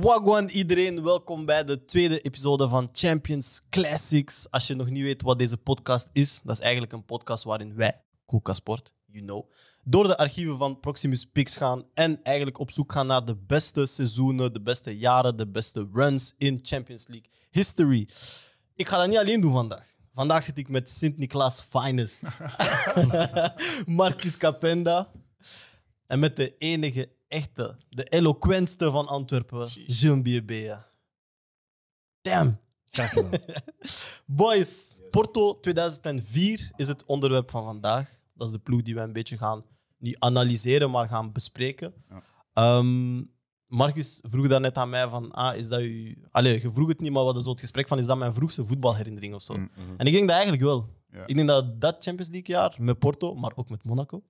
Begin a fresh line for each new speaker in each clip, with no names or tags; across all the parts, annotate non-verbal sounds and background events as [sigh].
Wagwan iedereen, welkom bij de tweede episode van Champions Classics. Als je nog niet weet wat deze podcast is, dat is eigenlijk een podcast waarin wij, Koelka Sport, you know, door de archieven van Proximus Pix gaan en eigenlijk op zoek gaan naar de beste seizoenen, de beste jaren, de beste runs in Champions League history. Ik ga dat niet alleen doen vandaag. Vandaag zit ik met Sint-Niklaas Finest, [laughs] Marcus Capenda en met de enige echte, de eloquentste van Antwerpen, Jean Biebea. Damn. [laughs] Boys, Porto 2004 is het onderwerp van vandaag. Dat is de ploeg die we een beetje gaan, niet analyseren, maar gaan bespreken. Ehm, Marcus vroeg dan net aan mij van, ah, is dat u... Allee, je vroeg het niet, maar wat is zo het gesprek van, is dat mijn vroegste voetbalherinnering of zo? Mm, mm-hmm. En ik denk dat eigenlijk wel. Ja. Ik denk dat dat Champions League jaar met Porto, maar ook met Monaco. [laughs]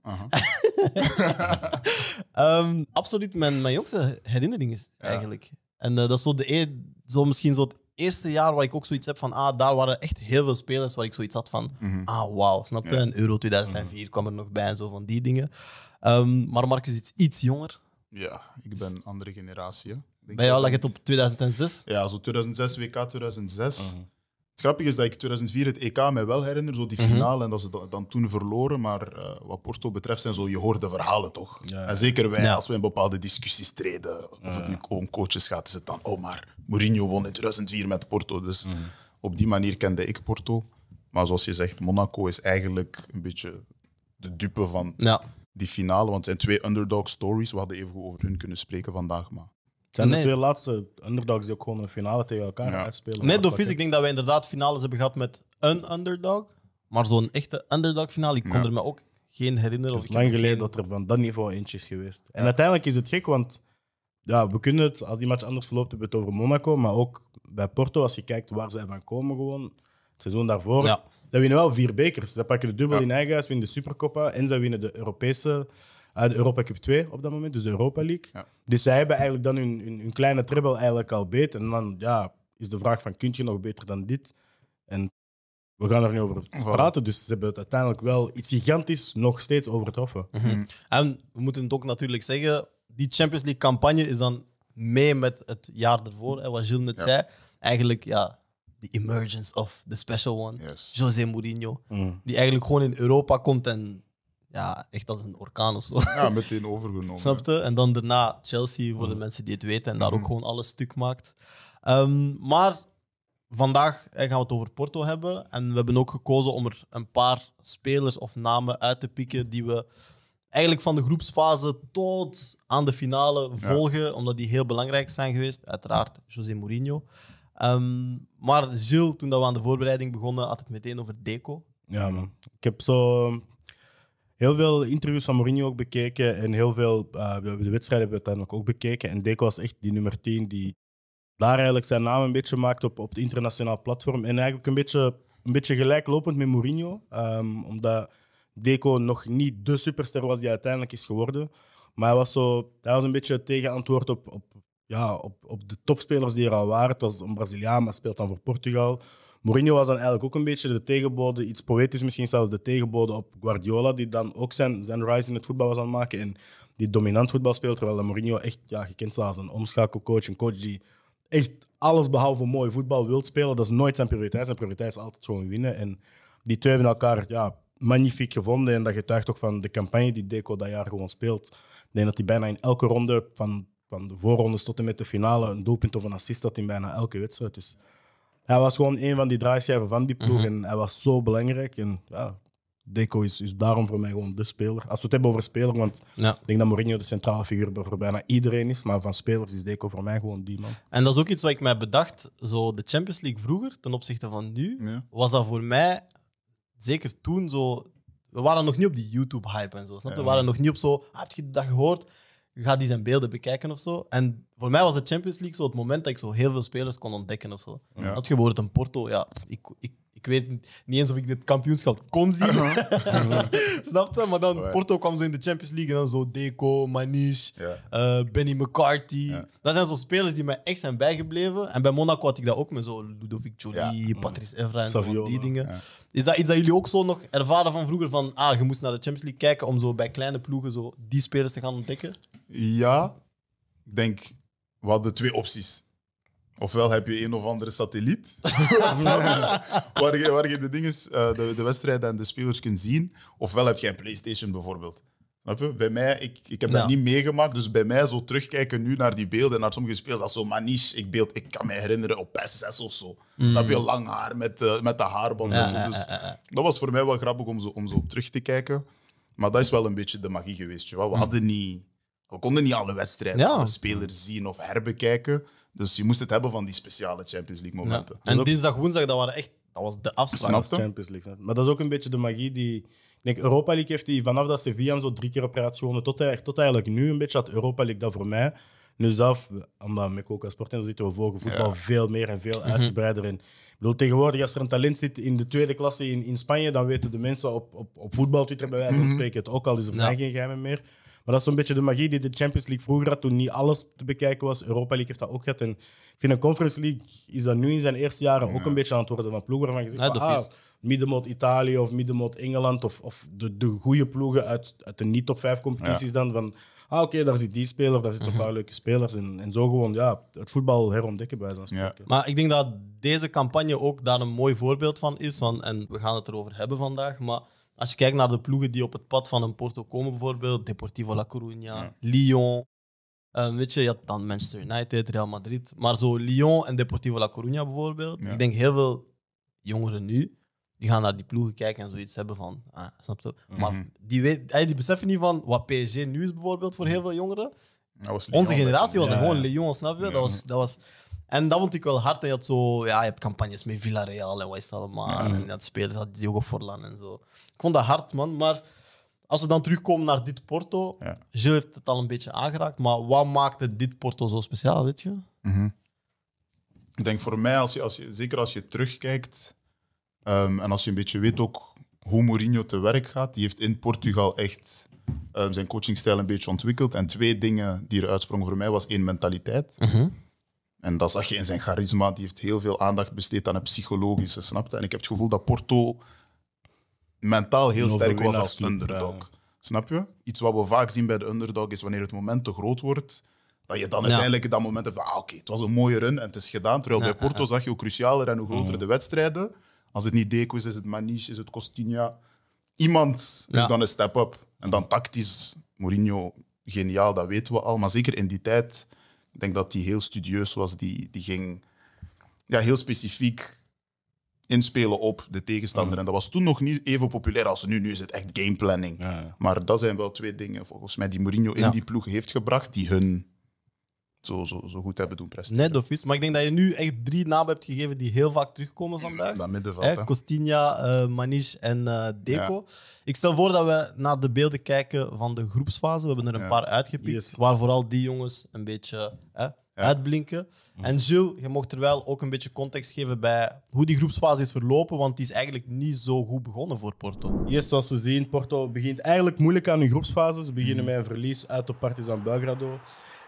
Ehm, absoluut mijn, mijn jongste herinnering is eigenlijk. En eh, dat is zo, de e zo misschien zo het eerste jaar waar ik ook zoiets heb van, ah, daar waren echt heel veel
spelers waar ik zoiets had van, mhm. ah, wauw, snap je? En Euro 2004 mm kwam
er nog bij en zo van die dingen. Ehm, maar Marcus is iets jonger. Ja, ik ben
andere generatie. Bij jou lag het op 2006? Ja, zo 2006, WK 2006. Het grappige is dat ik 2004 het EK mij wel herinner, zo die mhm. finale, en dat ze dan toen verloren. Maar eh, wat Porto betreft zijn zo, je hoort de verhalen toch. En zeker wij, als we in bepaalde discussies treden, of het nu om coaches gaat, is het dan, oh maar, Mourinho won in 2004 met Porto. Dus mhm. op die manier kende ik Porto. Maar zoals je zegt, Monaco is eigenlijk een beetje de dupe van die finale. Want het zijn twee underdog stories. We hadden even over hun kunnen spreken vandaag. Maar zijn de twee
laatste underdogs die ook gewoon een finale tegen elkaar Ja. uitspelen. Net door Fizz, ik
denk dat wij
inderdaad finales hebben gehad met een underdog. Maar zo'n echte underdog-finale, ik kon er me ook geen herinneren. of Het lang geleden
dat er van dat niveau eentje is geweest. En uiteindelijk is het gek, want ja, we kunnen het, als die match anders verloopt, hebben we het over Monaco. Maar ook bij Porto, als je kijkt waar zij van komen, gewoon het seizoen daarvoor. ze winnen wel vier bekers. Ze pakken de dubbel in eigen huis, winnen de Supercoppa en ze winnen de Europese uit ah, Europa Cup 2 op dat moment, dus de Europa League. Dus zij hebben eigenlijk dan hun, hun, kleine treble eigenlijk al beet En dan ja, is de vraag van, kun je nog beter dan dit? En we gaan er niet over praten, dus ze hebben het uiteindelijk wel iets gigantisch nog steeds overtroffen. Mm
En we moeten het ook natuurlijk zeggen, die Champions League-campagne is dan mee met het jaar ervoor, hè, wat Gilles net zei. Eigenlijk, ja, the emergence of the special one,
Jose José Mourinho. Mhm.
Die eigenlijk gewoon in Europa komt en ja, echt als een orkaan of zo. Ja, meteen overgenomen. [laughs] Snapte? En dan daarna Chelsea, voor de mm. mensen die het weten, en daar ook mm. gewoon alles stuk maakt. Ehm, maar vandaag gaan we het over Porto hebben. En we hebben ook gekozen om er een paar spelers of namen uit te pikken die we eigenlijk van de groepsfase tot aan de finale volgen, omdat die heel belangrijk zijn geweest. Uiteraard José Mourinho. Ehm, maar Gilles, toen dat we aan de voorbereiding begonnen, had het meteen over Deco.
Ja, man. Ik heb zo heel veel interviews van Mourinho ook bekeken en heel veel eh, de wedstrijden hebben we uiteindelijk ook bekeken. En Deco was echt die nummer 10 die daar eigenlijk zijn naam een beetje maakt op, op het internationaal platform. En eigenlijk een beetje, een beetje gelijklopend met Mourinho, ehm, omdat Deco nog niet de superster was die uiteindelijk is geworden. Maar hij was, zo, hij was een beetje het tegenantwoord op, op, ja, op, op de topspelers die er al waren. Het was een Braziliaan, maar speelt dan voor Portugal. Mourinho was dan eigenlijk ook een beetje de tegenbode, iets poëtisch misschien zelfs de tegenbode op Guardiola, die dan ook zijn, zijn rise in het voetbal was aan het maken en die dominant voetbal speelt. Terwijl Mourinho echt ja, gekend staat als een omschakelcoach, een coach die echt alles behalve mooi voetbal wilt spelen. Dat is nooit zijn prioriteit. Zijn prioriteit is altijd gewoon winnen. En die twee hebben elkaar ja, magnifiek gevonden. En dat getuigt ook van de campagne die Deco dat jaar gewoon speelt. Ik denk dat hij bijna in elke ronde, van, van de voorrondes tot en met de finale, een doelpunt of een assist had in bijna elke wedstrijd. Dus hij was gewoon een van die draaischijven van die ploeg mhm. en hij was zo belangrijk. En ja, Deco is, is daarom voor mij gewoon de speler. Als we het hebben over speler, want ik denk dat Mourinho de centrale figuur voor bijna iedereen is, maar van spelers is Deco voor mij gewoon die
man. En dat is ook iets wat ik mij bedacht, zo de Champions League vroeger ten opzichte van nu, was dat voor mij, zeker toen, zo, we waren nog niet op die YouTube-hype en zo. Snap? Ja. We waren nog niet op zo, ah, heb je dat gehoord? Ga gaat die zijn beelden bekijken of zo. En voor mij was de Champions League zo het moment dat ik zo heel veel spelers kon ontdekken of zo. Ja. Had je bijvoorbeeld een Porto, ja, ik, ik ik weet niet eens of ik dit kampioenschap kon zien. Uh -huh. [laughs] Snap je? Maar dan Porto kwam zo in de Champions League en dan zo Deco, Maniche, eh, Benny McCarthy. Dat zijn zo spelers die mij echt zijn bijgebleven. En bij Monaco had ik dat ook met zo Ludovic Jolie, Patrice Evra en die dingen. Is dat iets dat jullie ook zo nog ervaren van vroeger? Van ah, je moest naar de Champions League kijken om zo bij kleine ploegen
zo die spelers te gaan ontdekken? Ja, ik denk we hadden twee opties Ofwel heb je een of andere satelliet [laughs] waar, je, waar je de, dingen, uh, de, de wedstrijden en de spelers kunt zien. Ofwel heb je een PlayStation bijvoorbeeld. Snap je? Bij mij, ik, ik heb dat niet meegemaakt, dus bij mij zo terugkijken nu naar die beelden, naar sommige spelers, dat is zo maniche. Ik, beeld, ik kan me herinneren op PS6 of zo. Mm. Snap je? Lang haar met, eh, met de haarbanden. zo. Dus dat was voor mij wel grappig om zo, om zo terug te kijken. Maar dat is wel een beetje de magie geweest. Je. We, mm. hadden niet, we konden niet alle wedstrijden, ja. alle spelers zien of herbekijken. Dus je moest het hebben van die speciale Champions League momenten. En dinsdag, woensdag, dat, waren echt, dat was de afspraak. Champions League. Maar
dat is ook een beetje de magie die... denk, Europa League heeft die vanaf dat Sevilla zo drie keer op rij gewonnen, tot, tot eigenlijk nu een beetje had Europa League dat voor mij nu zelf, omdat ik ook als sporten zitten we volgen voetbal veel meer en veel mhm. uitgebreider in. Ik bedoel, tegenwoordig, als er een talent zit in de tweede klasse in, in Spanje, dan weten de mensen op, op, op Twitter bij wijze van mhm. spreken het ook al, dus er zijn geen geheimen meer. Maar dat is zo'n beetje de magie die de Champions League vroeger had, toen niet alles te bekijken was. Europa League heeft dat ook gehad. En ik vind een Conference League is dat nu in zijn eerste jaren ook een beetje aan het worden van ploegen van gezegd zegt, van, ah, middenmoot Italië of middenmoot Engeland of, of de, de goede ploegen uit, uit de niet-top 5 competities dan van ah, oké, daar zit die speler, daar zitten een paar mhm. leuke spelers. En, en zo gewoon ja, het
voetbal herontdekken bij zo'n ja. Maar ik denk dat deze campagne ook daar een mooi voorbeeld van is. Van, en we gaan het erover hebben vandaag. Maar als je kijkt naar de ploegen die op het pad van een Porto komen, bijvoorbeeld Deportivo La Coruña, Lyon. Ehm, weet je, je dan Manchester United, Real Madrid. Maar zo Lyon en Deportivo La Coruña bijvoorbeeld. Ik denk heel veel jongeren nu, die gaan naar die ploegen kijken en zoiets hebben van, ah, snap je? Mhm. Maar die, weet, die beseffen niet van wat PSG nu is bijvoorbeeld voor mhm. heel veel jongeren.
Onze generatie was gewoon
Lyon, snap je? Dat Dat was en dat vond ik wel hard. had zo, ja, je hebt campagnes met Villarreal en wat is dat allemaal. En dat spelers had Diogo Forlan en zo. Ik vond dat hard, man. Maar als we dan terugkomen naar dit Porto. Ja. Gilles heeft het al een beetje aangeraakt. Maar wat maakte dit Porto zo speciaal, weet je?
Mhm. Ik denk voor mij, als je, als je, zeker als je terugkijkt. Ehm, en als je een beetje weet ook hoe Mourinho te werk gaat. Die heeft in Portugal echt ehm, zijn coachingstijl een beetje ontwikkeld. En twee dingen die er uitsprongen voor mij was één mentaliteit. Mm en dat zag je in zijn charisma. Die heeft heel veel aandacht besteed aan het psychologische, snapte? En ik heb het gevoel dat Porto mentaal heel sterk was als underdog. Snap je? Iets wat we vaak zien bij de underdog is wanneer het moment te groot wordt, dat je dan uiteindelijk dat moment hebt ah, oké, het was een mooie run en het is gedaan. Terwijl bij Porto zag je hoe crucialer en hoe groter mhm. de wedstrijden. Als het niet Deco is, is het Maniche, is het Costinha. Iemand is dan een step-up. En dan tactisch, Mourinho, geniaal, dat weten we al. Maar zeker in die tijd ik denk dat die heel studieus was. Die, die ging ja, heel specifiek inspelen op de tegenstander. Mm. En dat was toen nog niet even populair als nu. Nu is het echt gameplanning. Ja, Maar dat zijn wel twee dingen, volgens mij, die Mourinho in die ploeg heeft gebracht, die hun zo, zo, zo goed hebben doen presteren.
Net of is. Maar ik denk dat je nu echt drie namen hebt gegeven die heel vaak terugkomen vandaag.
Dat
Costinha, uh, en uh, Deco. Ik stel voor dat we naar de beelden kijken van de groepsfase. We hebben er een paar uitgepikt, waar vooral die jongens een beetje hè, uitblinken. Mhm. En Jules, je mocht er wel ook een beetje context geven bij hoe die groepsfase is verlopen, want die is eigenlijk niet zo goed begonnen voor Porto. Yes, zoals we zien, Porto begint eigenlijk moeilijk aan hun groepsfase. Ze
beginnen mhm. met een verlies uit op Partizan Belgrado.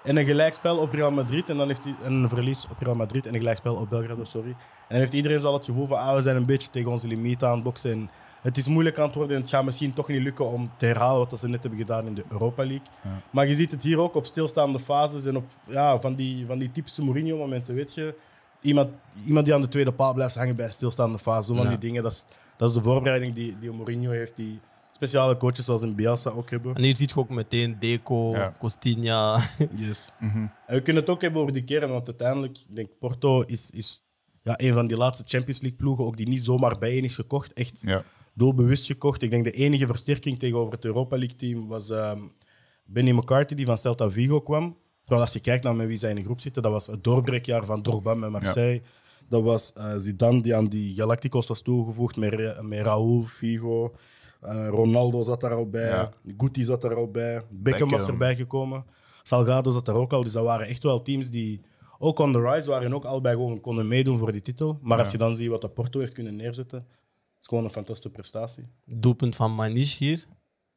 En een gelijkspel op Real Madrid. En dan heeft hij een verlies op Real Madrid en een gelijkspel op Belgrado, sorry. En dan heeft iedereen zo al het gevoel van ah, we zijn een beetje tegen onze limiet aan het boksen. En het is moeilijk aan het worden en het gaat misschien toch niet lukken om te herhalen wat ze net hebben gedaan in de Europa League. Maar je ziet het hier ook op stilstaande fases en op ja, van, die, van die typische Mourinho-momenten, weet je. Iemand, iemand die aan de tweede paal blijft hangen bij stilstaande fases van die dingen. Dat is, dat is de voorbereiding die, die Mourinho heeft, die speciale coaches zoals een Bielsa ook hebben. En hier ziet je ook meteen Deco, Ja.
Costinha. [laughs] Yes. Mhm.
En we kunnen het ook hebben over die keren, want uiteindelijk, ik denk Porto is, is ja, een van die laatste Champions League ploegen, ook die niet zomaar bijeen is gekocht. Echt Ja. doelbewust gekocht. Ik denk de enige versterking tegenover het Europa League team was ehm, Benny McCarthy, die van Celta Vigo kwam. Terwijl als je kijkt naar met wie zij in de groep zitten, dat was het doorbrekjaar van Dorban met Marseille. Dat was eh, Zidane die aan die Galacticos was toegevoegd met, met Raúl, Figo. Eh, Ronaldo zat daar al bij. Guti zat daar al bij. Beckham, was erbij gekomen. Salgado zat er ook al. Dus dat waren echt wel teams die ook on the rise waren. En ook allebei gewoon konden meedoen voor die titel. Maar als je dan ziet wat dat Porto heeft kunnen neerzetten. Het is gewoon een fantastische prestatie.
Doelpunt van Maniche hier.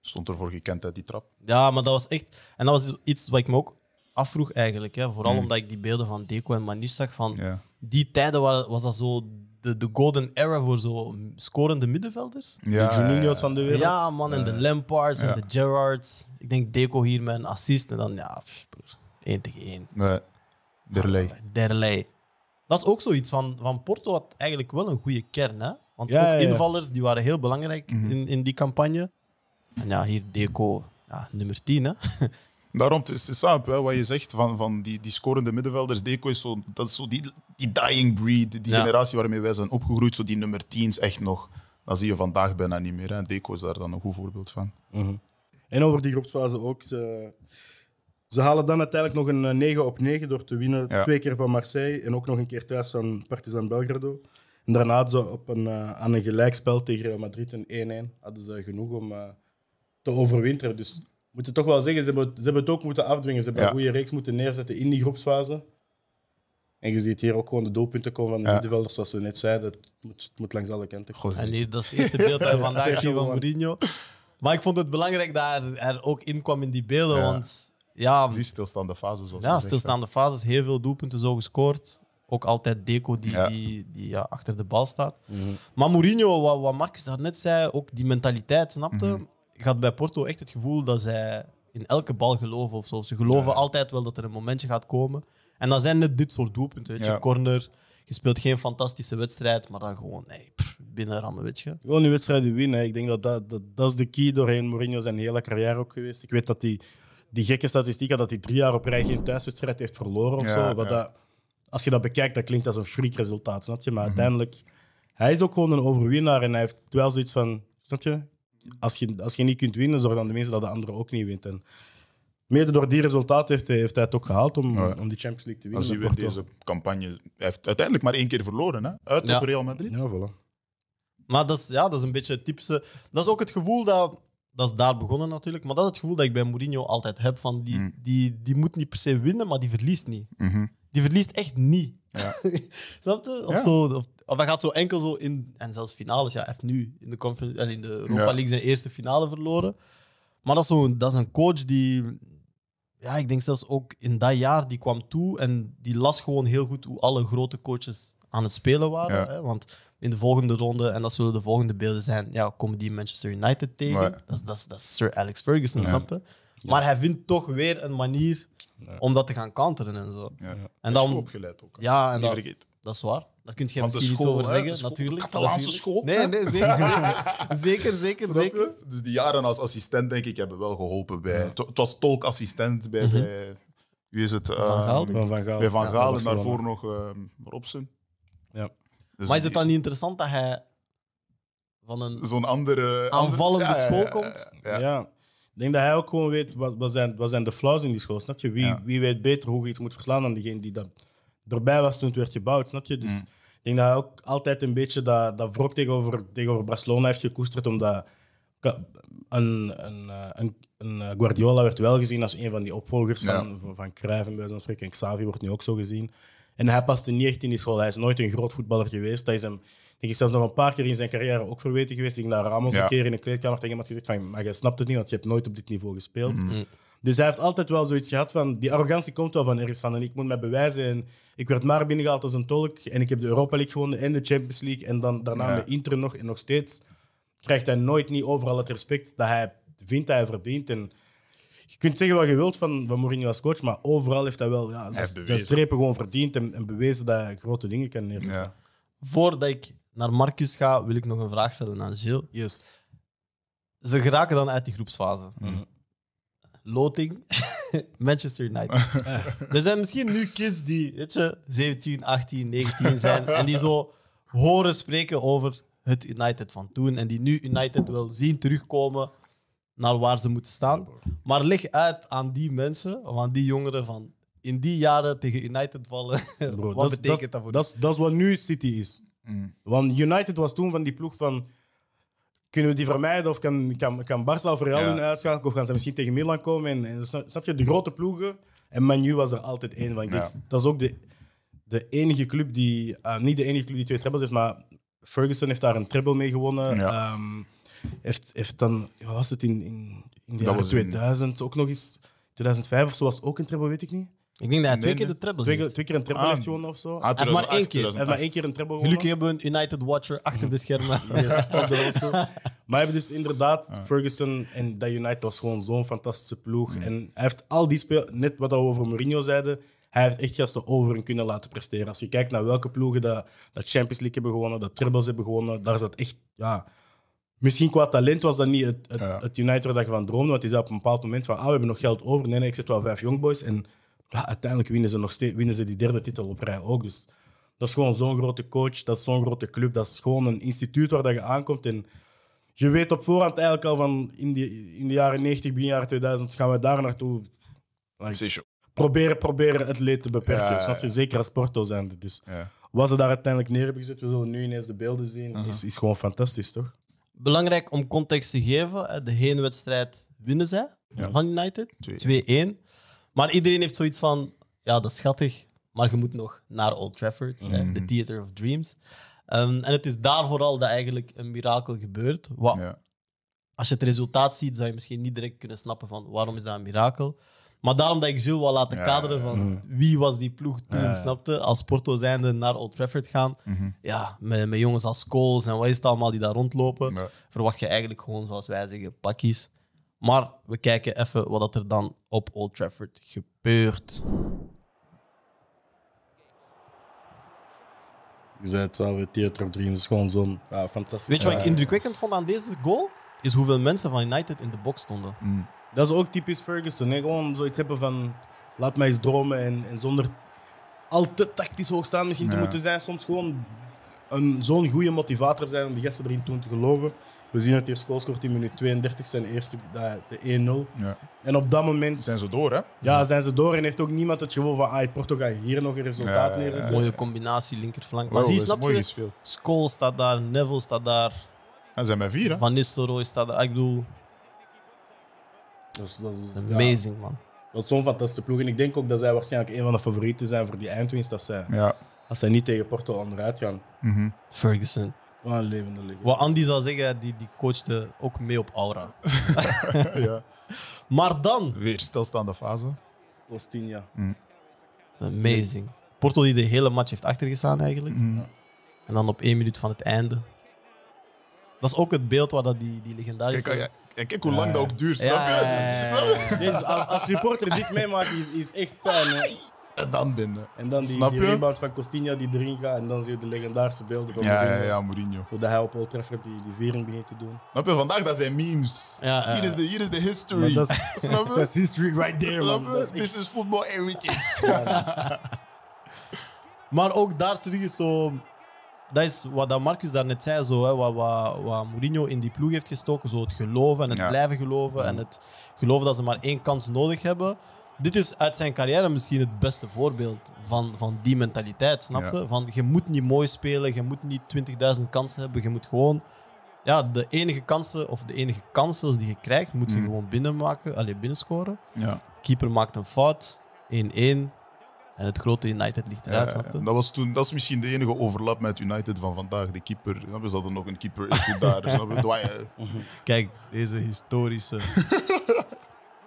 Stond ervoor gekend uit die trap. Ja, maar dat was echt. En dat was iets wat ik me ook afvroeg eigenlijk. Hè. Vooral hmm. omdat ik die beelden van Deco en Maniche zag. Van Die tijden was dat zo de, de golden era voor zo scorende middenvelders.
Ja, de Juninho's van de wereld. Ja, man, en de Lampards en de
Gerrards. Ik denk Deco hier met een assist en dan, ja, broer,
één tegen één. Derlei. Ah,
Derlei. Dat is ook zoiets van, van Porto had eigenlijk wel een goede kern, hè? Want ja, ook invallers, die waren heel belangrijk mhm. in, in die campagne.
En ja, hier Deco, ja, nummer 10, hè? [laughs] Daarom, is, het wat je zegt van, van die, die scorende middenvelders. Deco is zo, dat is zo die, die dying breed, die generatie waarmee wij zijn opgegroeid, zo die nummer 10's echt nog. Dat zie je vandaag bijna niet meer. Hè. Deco is daar dan een goed voorbeeld van. Mhm.
En over die groepsfase ook. Ze, ze, halen dan uiteindelijk nog een 9 eh, op 9 door te winnen. Twee keer van Marseille en ook nog een keer thuis van Partizan Belgrado. En daarna hadden ze op een, eh, aan een gelijkspel tegen Real Madrid een 1-1. Hadden ze genoeg om eh, te overwinteren. Dus moeten toch wel zeggen, ze hebben, ze hebben het ook moeten afdwingen. Ze hebben een goede reeks moeten neerzetten in die groepsfase. En je ziet hier ook gewoon de doelpunten komen van de middenvelders, zoals ze net zeiden. Het moet, het moet langs alle kanten komen. dat is het eerste beeld [laughs] dat we vandaag zien van Mourinho.
Maar ik vond het belangrijk dat er, ook ook kwam in die beelden, want...
Ja, Precies, stilstaande fases. ja, stilstaande
fases. Heel veel doelpunten zo gescoord. Ook altijd Deco die, die, die ja, achter de bal staat. Mhm. Maar Mourinho, wat, wat Marcus net zei, ook die mentaliteit snapte. Mhm ik had bij Porto echt het gevoel dat zij in elke bal geloven of zo. Ze geloven altijd wel dat er een momentje gaat komen. En dan zijn het dit soort doelpunten. Weet je, corner, je speelt geen fantastische wedstrijd, maar dan gewoon nee, pff, rammen, weet je.
Gewoon die wedstrijden winnen. Ik denk dat dat, dat is de key doorheen Mourinho zijn hele carrière ook geweest. Ik weet dat die, die gekke statistieken dat hij drie jaar op rij geen thuiswedstrijd heeft verloren of zo. Wat dat, als je dat bekijkt, dat klinkt als een freak resultaat, snap je? Maar mhm. uiteindelijk, hij is ook gewoon een overwinnaar en hij heeft wel zoiets van, snap je? als je, als je niet kunt winnen, zorg dan de mensen dat de andere ook niet wint. En mede door die resultaten heeft hij, heeft hij het ook gehaald om, om die Champions League te winnen. Als deze
campagne... Hij heeft uiteindelijk maar één keer verloren, hè? Uit ja. op Real Madrid. Ja, voilà. Maar
dat is, ja, dat is een beetje het typische... Dat is ook het gevoel dat... Dat is daar begonnen natuurlijk. Maar dat is het gevoel dat ik bij Mourinho altijd heb. Van die, mm. die, die moet niet per se winnen, maar die verliest niet. Mm die verliest echt niet. Ja. [laughs] Snap je? Of, zo, of, hij gaat zo enkel zo in. En zelfs finales. Ja, hij heeft nu in de, conference, in de Europa League zijn eerste finale verloren. Maar dat is, zo, dat is een coach die. Ja, ik denk zelfs ook in dat jaar die kwam toe en die las gewoon heel goed hoe alle grote coaches aan het spelen waren. Hè? Want in de volgende ronde, en dat zullen de volgende beelden zijn, ja, komen die Manchester United tegen. Dat, is, dat, is, Sir Alex Ferguson, snapte. snap je? Maar hij vindt toch weer een manier om dat te gaan counteren en zo. En dan, is opgeleid ook. Ja, en dat, dat is waar. Daar kun je Want misschien school, iets over zeggen, school, natuurlijk. Catalaanse school. Nee, nee, [laughs] zeker.
zeker, zeker, zeker. Dus die jaren als assistent, denk ik, hebben wel geholpen bij... Het was tolkassistent bij, mhm. bij... Wie is het? Van Gaal. van Gaal. Bij Van Gaal ja, en daarvoor nog ehm, Robson. Ja. Dus maar is het dan niet interessant dat hij
van een Zo'n andere, aanvallende school komt? ja. Ik denk dat hij ook gewoon weet
wat, wat, zijn, wat zijn de flaws in die school, snap je? Wie, wie weet beter hoe je iets moet verslaan dan degene die dat erbij was toen het werd gebouwd, snap je? Dus mm. ik denk dat hij ook altijd een beetje dat, dat wrok tegenover, tegenover Barcelona heeft gekoesterd, omdat een, een, eh, een, een Guardiola werd wel gezien als een van die opvolgers van, van Cruijff en bij spreken. Xavi wordt nu ook zo gezien. En hij paste niet echt in die school. Hij is nooit een groot voetballer geweest. Dat is ik is zelfs nog een paar keer in zijn carrière ook verweten geweest. Ik denk Ramos een keer in een kleedkamer tegen iemand gezegd van, maar jij snapt het niet, want je hebt nooit op dit niveau gespeeld. Mhm. Mm. Dus hij heeft altijd wel zoiets gehad van, die arrogantie komt wel van ergens van. En ik moet mij bewijzen. En ik werd maar binnengehaald als een tolk. En ik heb de Europa League gewonnen en de Champions League. En dan, daarna de Inter nog. En nog steeds krijgt hij nooit niet overal het respect dat hij vindt dat hij verdient. En je kunt zeggen wat je wilt van, van Mourinho als coach, maar overal heeft hij wel ja, zijn, strepen gewoon verdiend en,
bewezen dat hij grote dingen kan neerzetten. Voordat ik naar Marcus ga, wil ik nog een vraag stellen aan Gilles. Yes. Ze geraken dan uit die groepsfase. Mhm. Mhm. Loting, [laughs] Manchester United. [laughs] er zijn misschien nu kids die weet je, 17, 18, 19 zijn en die zo horen spreken over het United van toen en die nu United wil zien terugkomen naar waar ze moeten staan. Maar leg uit aan die mensen, of aan die jongeren van in die jaren tegen United vallen. [laughs] Bro, wat betekent dat, voor dat,
dat is wat nu City is. Mm. Want United was toen van die ploeg van... Kunnen we die vermijden? Of kan, kan, kan Barça of Real uitschakelen? Of gaan ze misschien tegen Milan komen? En, snap je? De grote ploegen. En Manu was er altijd één van. Dat is ook de, de enige club die... Eh, niet de enige club die twee trebbels heeft, maar Ferguson heeft daar een treble mee gewonnen. Ehm, heeft, heeft dan... Wat was het in, in, in de jaren 2000 ook nog eens... 2005 of zo was het ook een treble, weet ik niet.
Ik denk dat hij twee keer de treble Twee, keer- een treble ah. heeft gewonnen of zo. maar één keer. maar één keer een treble gewonnen. Gelukkig hebben we een
United Watcher achter de schermen. [laughs] de Maar dus inderdaad Ferguson en dat United was gewoon zo'n fantastische ploeg. En hij heeft al die spelen, net wat we over Mourinho zeiden, hij heeft echt gasten over hem kunnen laten presteren. Als je kijkt naar welke ploegen dat, dat Champions League hebben gewonnen, dat trebles hebben gewonnen, daar is dat echt, ja. Misschien qua talent was dat niet het, het, United waar je van droomde, want hij zei op een bepaald moment van, ah, we hebben nog geld over. Nee, ik zet wel vijf boys en uiteindelijk winnen ze, nog steeds, winnen ze die derde titel op rij ook. Dus dat is gewoon zo'n grote coach, dat is zo'n grote club, dat is gewoon een instituut waar dat je aankomt. En je weet op voorhand eigenlijk al van in, die, in de jaren 90, begin jaren 2000 gaan we daar naartoe. proberen, proberen het leed te beperken. Ja, Zeker als Porto
zijn. Dus ja. wat ze daar uiteindelijk neer hebben gezet, we zullen nu ineens de beelden zien, is,
is gewoon fantastisch,
toch? Belangrijk om context te geven: de heenwedstrijd winnen zij van United. 2-1. Maar iedereen heeft zoiets van, ja, dat is schattig, maar je moet nog naar Old Trafford, mhm. de mm Theater of Dreams. Ehm, en het is daar vooral dat eigenlijk een mirakel gebeurt. Wat, ja. Als je het resultaat ziet, zou je misschien niet direct kunnen snappen van waarom is dat een mirakel. Maar daarom dat ik zo wil laten kaderen van wie was die ploeg toen, snapte? Als Porto zijnde naar Old Trafford gaan, mhm. ja, met, met jongens als Coles en wat is het allemaal die daar rondlopen, verwacht je eigenlijk gewoon, zoals wij zeggen, pakjes. Maar we kijken even wat er dan op Old Trafford gebeurt.
Ik zei het zelf, Theater of is gewoon zo'n ja, fantastisch. Weet je wat ik
indrukwekkend vond aan deze goal? Is hoeveel mensen van United in de box stonden. Mm. Dat is ook typisch
Ferguson. Hè? Gewoon zoiets hebben van laat mij eens dromen en, en zonder al te tactisch hoogstaan misschien te moeten zijn. Soms gewoon zo'n goede motivator zijn om de gasten erin toen te geloven. We zien dat hij heeft scoort in minuut 32, zijn eerste, eh, de 1-0. Ja. En op
dat moment... Zijn ze door, hè?
Ja, zijn ze door. En heeft ook niemand het gevoel van, ah, Porto gaat hier nog een resultaat ja, neerzetten. Mooie combinatie, linkerflank.
Maar zie, mooi je? Gespeeld. Scholes staat daar, Neville staat daar.
En zijn bij vier, hè? Van
Nistelrooy staat daar. Ah, ik bedoel...
is, Amazing,
man. Dat is zo'n fantastische ploeg. En ik denk ook dat zij waarschijnlijk een van de favorieten zijn voor die eindwinst. Dat zij, als zij niet tegen Porto onderuit gaan.
Mhm. Ferguson. Wat een levende legende. Wat Andy zou zeggen, die, die coachte ook mee op aura. [laughs] ja. Maar dan...
Weer stilstaande fase. Plus tien, ja. Mm.
Amazing. Porto die de hele match heeft achtergestaan eigenlijk. Mm. En dan op één minuut van het einde. Dat is ook het beeld waar dat die, die legendarische... Kijk, kijk,
kijk hoe lang dat ook duurt, snap je? Ja,
[laughs]
als, als supporter dit meemaakt, is, is echt pijn. Hè.
En dan binnen. En dan die, Snap rebound
van Costinha die erin gaat. En dan zie je de legendaarse beelden van ja, Mourinho. Ja, ja, Mourinho. Hoe hij op Old Trafford die, die
viering begint te doen. Snap je? Vandaag, dat zijn memes. Ja, hier, is de, hier is de history. [laughs] Dat is, history right there, man. Snap je? This is football heritage.
[laughs] maar ook daar terug is zo... Dat is wat dat Marcus daarnet zei, zo, hè, wat, wat, wat Mourinho in die ploeg heeft gestoken. Zo het geloven en het blijven geloven. En het geloven dat ze maar één kans nodig hebben dit is uit zijn carrière misschien het beste voorbeeld van, van die mentaliteit, snap je? Van, je moet niet mooi spelen, je moet niet 20.000 kansen hebben, je moet gewoon... Ja, de enige kansen, of de enige kansen die je krijgt, moet je mm. gewoon binnenmaken, alleen binnenscoren. Ja. Keeper maakt een fout, 1-1, en het grote United ligt eruit. Ja, ja. Dat,
was toen, dat is misschien de enige overlap met United van vandaag. De keeper, we zaten hadden nog een keeper in daar. [laughs] Kijk, deze historische [laughs]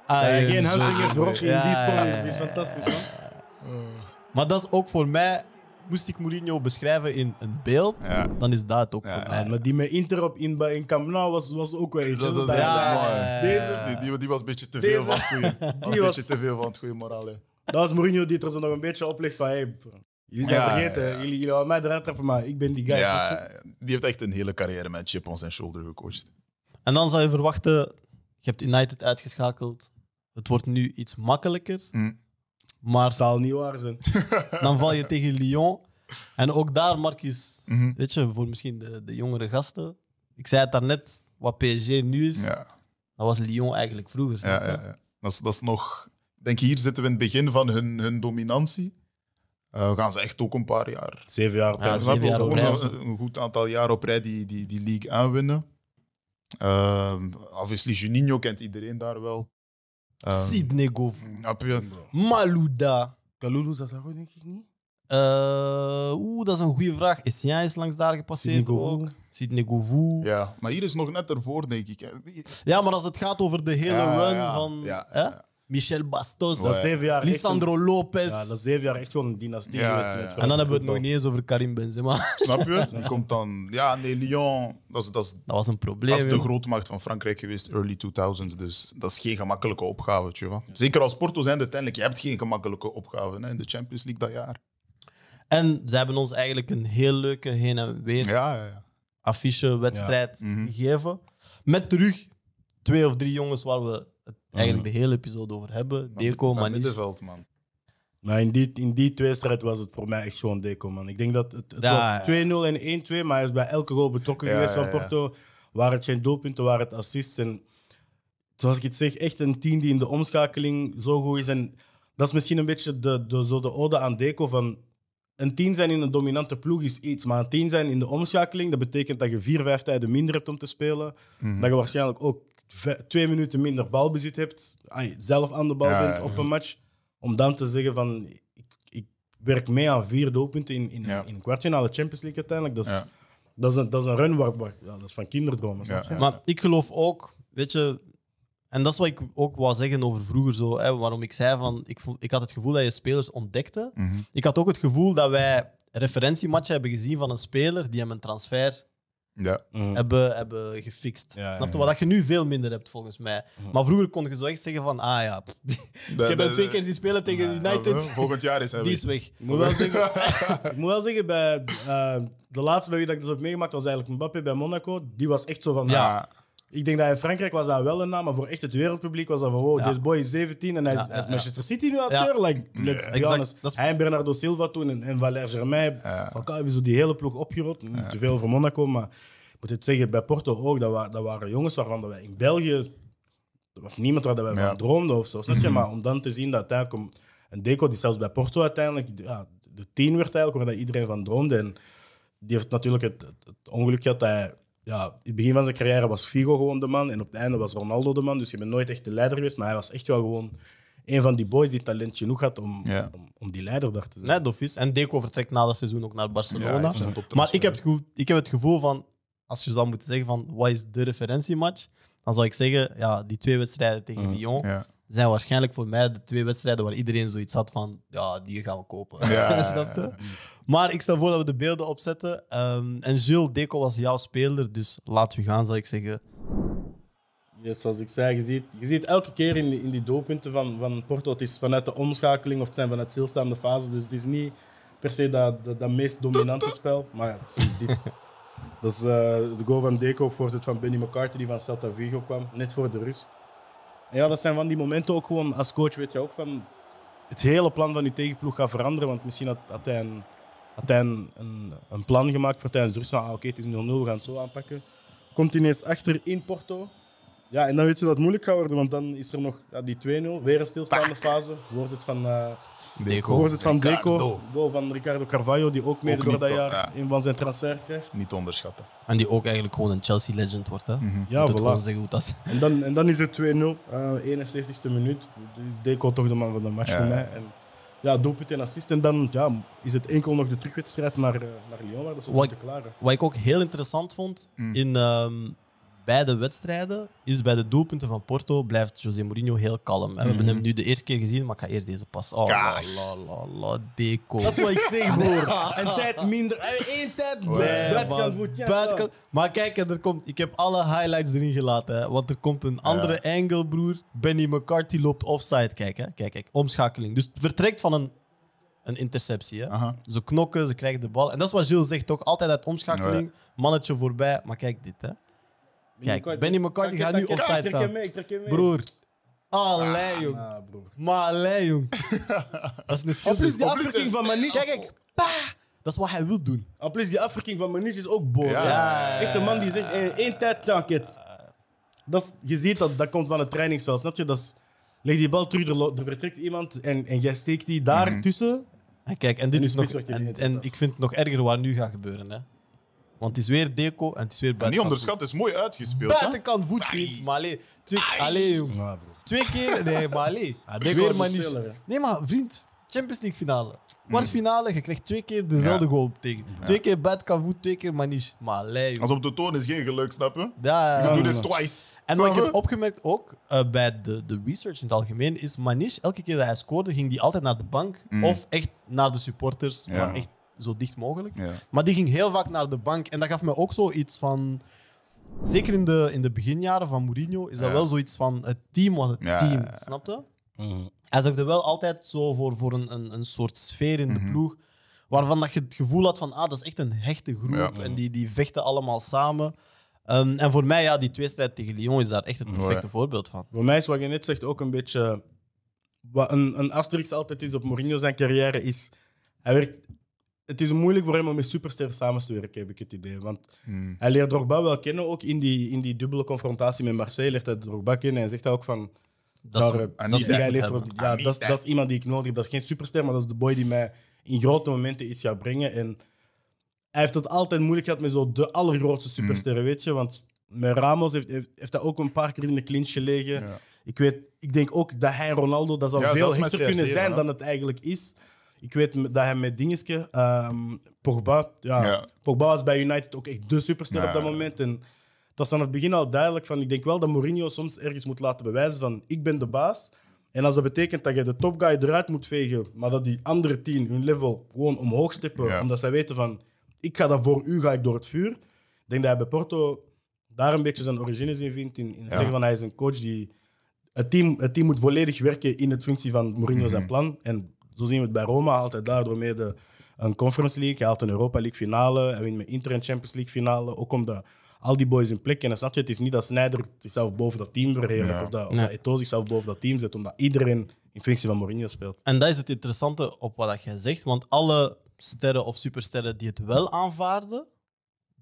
Ah, ja, geen in dus het Rocky in die sport. Dat is fantastisch,
man. Mm.
Maar dat is ook voor mij. Moest ik Mourinho beschrijven in een beeld, dan is dat ook voor mij. Maar die met Inter op
in, in Camp Nou was, was ook wel iets. ja, Deze, die, was een beetje te veel van het goede. [laughs] Die was een beetje te veel van het goede moraal. dat was Mourinho die er zo nog een beetje op van... Hey, jullie
zijn vergeten,
jullie, jullie willen mij eruit trappen, maar ik ben die guy. Ja,
die heeft echt een hele carrière met chip on zijn shoulder gecoacht.
En dan zou je verwachten, je hebt United uitgeschakeld, het wordt nu iets makkelijker. Mm. Maar zal niet waar zijn. [laughs] dan val je tegen Lyon. En ook daar, Marcus, mhm. weet je, voor misschien de, de jongere gasten. Ik
zei het daarnet, wat PSG nu is, ja. dat was Lyon eigenlijk vroeger. Ja, ja, ja, Dat, is, dat is nog... Ik denk, hier zitten we in het begin van hun, hun dominantie. Uh, gaan ze echt ook een paar jaar... Zeven jaar op rij. Ja, ze hebben een, goed aantal jaar op rij die, die, die league aanwinnen. Uh, obviously, Juninho kent iedereen daar wel. Euh,
Sidney Govou. Ah, Malouda. Kalulu ook denk ik niet. Eh, oeh, dat is een goede vraag. Essien eens langs daar gepasseerd ook. Sidney Govou. Ja,
maar hier is nog net ervoor, denk ik. Ja, maar als het gaat over de hele run van... Ja, Michel Bastos, Lisandro Lopez. Ja, dat
zeven jaar echt gewoon een dynastie geweest en
dan hebben we het nog niet eens over Karim Benzema. [laughs] Snap je? Die komt dan... Ja, nee, Lyon, dat is, dat was een probleem. dat is de grootmacht grote macht van Frankrijk geweest, early 2000s. Dus dat is geen gemakkelijke opgave. Zeker als Porto zijn uiteindelijk. Je hebt geen gemakkelijke opgave hè, in de Champions League dat jaar.
En ze hebben ons eigenlijk een heel leuke heen en weer Ja, ja, ja. affiche wedstrijd Ja. Mhm. gegeven. Met terug twee of drie jongens waar we eigenlijk de hele episode over hebben. Deco, maar middenveld,
man. Maar in die, in die tweestrijd was het voor mij echt gewoon deco, man. Ik denk dat het, het was 2-0 en 1-2, maar hij is bij elke goal betrokken geweest van Porto. Waar het geen doelpunten, waren het assists. En zoals ik het zeg, echt een team die in de omschakeling zo goed is. En dat is misschien een beetje de, de, zo de ode aan deco van... Een team zijn in een dominante ploeg is iets, maar een team zijn in de omschakeling, dat betekent dat je vier, vijf tijden minder hebt om te spelen. Mhm. Dat je waarschijnlijk ook twee minuten minder balbezit hebt, ah, zelf aan de bal bent op een match, om dan te zeggen van ik, ik werk mee aan vier doelpunten in, in, in een kwartfinale Champions League uiteindelijk. Dat is, dat is, een, dat is een run waar, dat is van
kinderdromen. Maar ik geloof ook, weet je, en dat is wat ik ook wou zeggen over vroeger. Zo, hè, waarom ik zei van ik, voel, ik had het gevoel dat je spelers ontdekte. Mhm. Ik had ook het gevoel dat wij referentiematchen hebben gezien van een speler die hem een transfer ja. Mm. hebben, hebben gefixt. Ja, Snap je? Wat je nu veel minder hebt, volgens mij. Mm. Maar vroeger kon je zo echt zeggen van, ah ja, [laughs] ik heb hem twee keer zien spelen tegen United. Volgend jaar is hij Die is weg. Ik moet wel zeggen,
[laughs] moet wel zeggen eh, de laatste bij wie dat ik dat dus heb meegemaakt was eigenlijk Mbappé bij Monaco. Die was echt zo van... Ja. Ik denk dat in Frankrijk was dat wel een naam, maar voor echt het wereldpubliek was dat van deze boy is 17 en hij is, Manchester City nu aan het Ja, Like, let's be Hij en Bernardo Silva toen en, en Valère Germain. Van hebben zo die hele ploeg opgerot. Te veel voor Monaco, maar ik moet het zeggen, bij Porto ook, dat, dat waren jongens waarvan dat wij in België... Er was niemand waar dat wij van droomden of zo, snap je? Maar om dan te zien dat uiteindelijk... Een deco die zelfs bij Porto uiteindelijk... Ja, de tien werd eigenlijk waar dat iedereen van droomde. En die heeft natuurlijk het, het ongeluk gehad dat hij ja, in het begin van zijn carrière was Figo gewoon de man en op het einde was Ronaldo de man. Dus je bent nooit echt de leider geweest, maar hij was echt wel gewoon
een van die boys die talent genoeg had om, om, om, die leider daar te zijn. Nee, dof is. En Deco vertrekt na dat seizoen ook naar Barcelona. maar ik heb, ik heb het gevoel van, als je zou moeten zeggen van wat is de referentiematch, dan zou ik zeggen ja, die twee wedstrijden tegen mm, Lyon zijn waarschijnlijk voor mij de twee wedstrijden waar iedereen zoiets had van, ja, die gaan we kopen. [laughs] Maar ik stel voor dat we de beelden opzetten. Um, en Jules, Deco was jouw speler, dus laat u gaan, zal ik zeggen. Yes, zoals ik zei, je ziet, je ziet elke keer in die, in die doelpunten
van, van Porto, het is vanuit de omschakeling of het zijn vanuit stilstaande fases dus het is niet per se dat, dat, meest dominante spel, maar ja, het is dit. Dat is eh, de goal van Deco voorzitter van Benny McCarthy, die van Celta Vigo kwam, net voor de rust ja, dat zijn van die momenten ook gewoon als coach weet je ook van het hele plan van je tegenploeg gaat veranderen. Want misschien had, had hij, een, een, plan gemaakt voor tijdens de rust. Ah, oké, het is 0-0, we gaan het zo aanpakken. Komt ineens achter in Porto. Ja, en dan weet je dat het moeilijk gaat worden, want dan is er nog ja, die 2-0, weer een stilstaande fase. het van, eh, Deco. Hoe het van Deco? Goal van Ricardo Carvalho, die ook mede door dat jaar ja. een van zijn transfers krijgt.
Niet onderschatten. En die ook eigenlijk gewoon een Chelsea-legend wordt. Hè? Mhm. Ja, voilà. gewoon zeggen hoe dat is. En
dan, en dan is het 2-0, 71ste eh, minuut. Dus
Deco toch de man van de match ja. voor mij. En,
ja, doelpunt en assist. En dan ja, is het enkel nog
de terugwedstrijd naar, uh, naar Lyon, waar dat te klaren. Wat ik ook heel interessant vond, mm. in... Ehm, bij de wedstrijden is bij de doelpunten van Porto blijft José Mourinho heel kalm. We hebben hem mhm. nu de eerste keer gezien, maar ik ga eerst deze pas. Oh, la, la, la, deco. Dat is wat ik zeg, broer. [laughs] Een tijd
minder. Eén tijd buiten buitenkant.
Maar kijk, er komt, ik heb alle highlights erin gelaten. Hè, want er komt een andere ja. angle, broer. Benny McCarthy loopt offside. Kijk, hè. kijk, kijk. Omschakeling. Dus vertrekt van een een interceptie. Hè? Ze knokken, ze krijgen de bal. En dat is wat Gilles zegt toch? Altijd uit omschakeling, mannetje voorbij. Maar kijk dit, hè? Kijk, Benny McCarthy gaat nu opzij staan. Broer. Allee, ah, ah, jong. Maar allee, jong. [laughs] Dat is een schil. plus die afwerking van Manish. Kijk,
Dat is wat hij wil doen. En plus die afdrukking van Manish is ook boos. Echt een man die zegt, eh, één tijd tanket. Dat je ziet dat, dat komt van het trainingsveld, snap je? Dat leg die bal
terug, er, vertrekt iemand en, en jij steekt die daar mhm. tussen. En kijk, en dit is nog... En, ik vind het nog erger wat nu gaat gebeuren, hè. Want het is weer deco en het is weer buitenkant. Niet onderschat,
het is mooi uitgespeeld.
hè? Buitenkant voetvriend, maar allee, twee, allee, Ja, twee keer. Nee, maar allee. [laughs] Deco Weer Nee, maar vriend, Champions League finale. Mm. Kwartfinale, je krijgt twee keer dezelfde goal tegen. Twee keer buitenkant voet, twee keer maniche. Maar Als op de toon is geen geluk, snap je? Ja, ja, het Doe dit twice. En wat ik heb opgemerkt ook eh, bij de, de research in het algemeen is maniche, elke keer dat hij scoorde, ging hij altijd naar de bank mm. of echt naar de supporters, Ja. maar echt zo dicht mogelijk. Maar die ging heel vaak naar de bank. En dat gaf me ook zoiets van. Zeker in de, in de beginjaren van Mourinho is dat wel zoiets van. Het team was het team. Snap je? mm Hij zorgde wel altijd zo voor, voor een, een, een soort sfeer in de mhm. ploeg. Waarvan dat je het gevoel had van. Ah, dat is echt een hechte groep. En die, die vechten allemaal samen. Ehm, en voor mij, ja, die tweestrijd tegen Lyon is daar echt het perfecte voorbeeld van. Voor mij is wat je net zegt ook een beetje.
Wat een, een altijd is op Mourinho zijn carrière, is. Hij werkt het is moeilijk voor hem om met superster samen te werken, heb ik het idee. Want hmm. hij leert Drogba wel kennen, ook in die, in die dubbele confrontatie met Marseille leert hij Drogba kennen en zegt hij ook van... Dat is, ja, dat, is iemand die ik nodig heb. Dat is geen superster, maar dat is de boy die mij in grote momenten iets gaat brengen. En hij heeft het altijd moeilijk gehad met zo de allergrootste hmm. supersterren, weet je. Want met Ramos heeft, heeft, heeft hij ook een paar keer in de clinch gelegen. Ik, weet, ik denk ook dat hij Ronaldo, dat zou veel hechter kunnen zijn dan het eigenlijk is. Ik weet dat hij met dingetje, um, ehm, Pogba, ja, Pogba was bij United ook echt de superster op dat moment. En het was aan het begin al duidelijk van, ik denk wel dat Mourinho soms ergens moet laten bewijzen van, ik ben de baas. En als dat betekent dat je de top guy eruit moet vegen, maar dat die andere tien hun level gewoon omhoog stippen, omdat zij weten van, ik ga dat voor u, ga ik door het vuur. Ik denk dat hij bij Porto daar een beetje zijn origines in vindt, in, in het zeggen van, hij is een coach die... Het team, het team moet volledig werken in het functie van Mourinho mhm. zijn plan. En zo zien we het bij Roma altijd. Daardoor mee de, een Conference League. Hij haalt een Europa League finale. Hij wint met Inter een Champions League finale. Ook omdat al die boys in plek kennen. Snap je? Het is niet dat Snyder zichzelf boven dat team verheerlijkt. Of dat, nee. zichzelf boven dat team zet. Omdat iedereen
in functie van Mourinho speelt. En dat is het interessante op wat jij zegt. Want alle sterren of supersterren die het wel aanvaarden,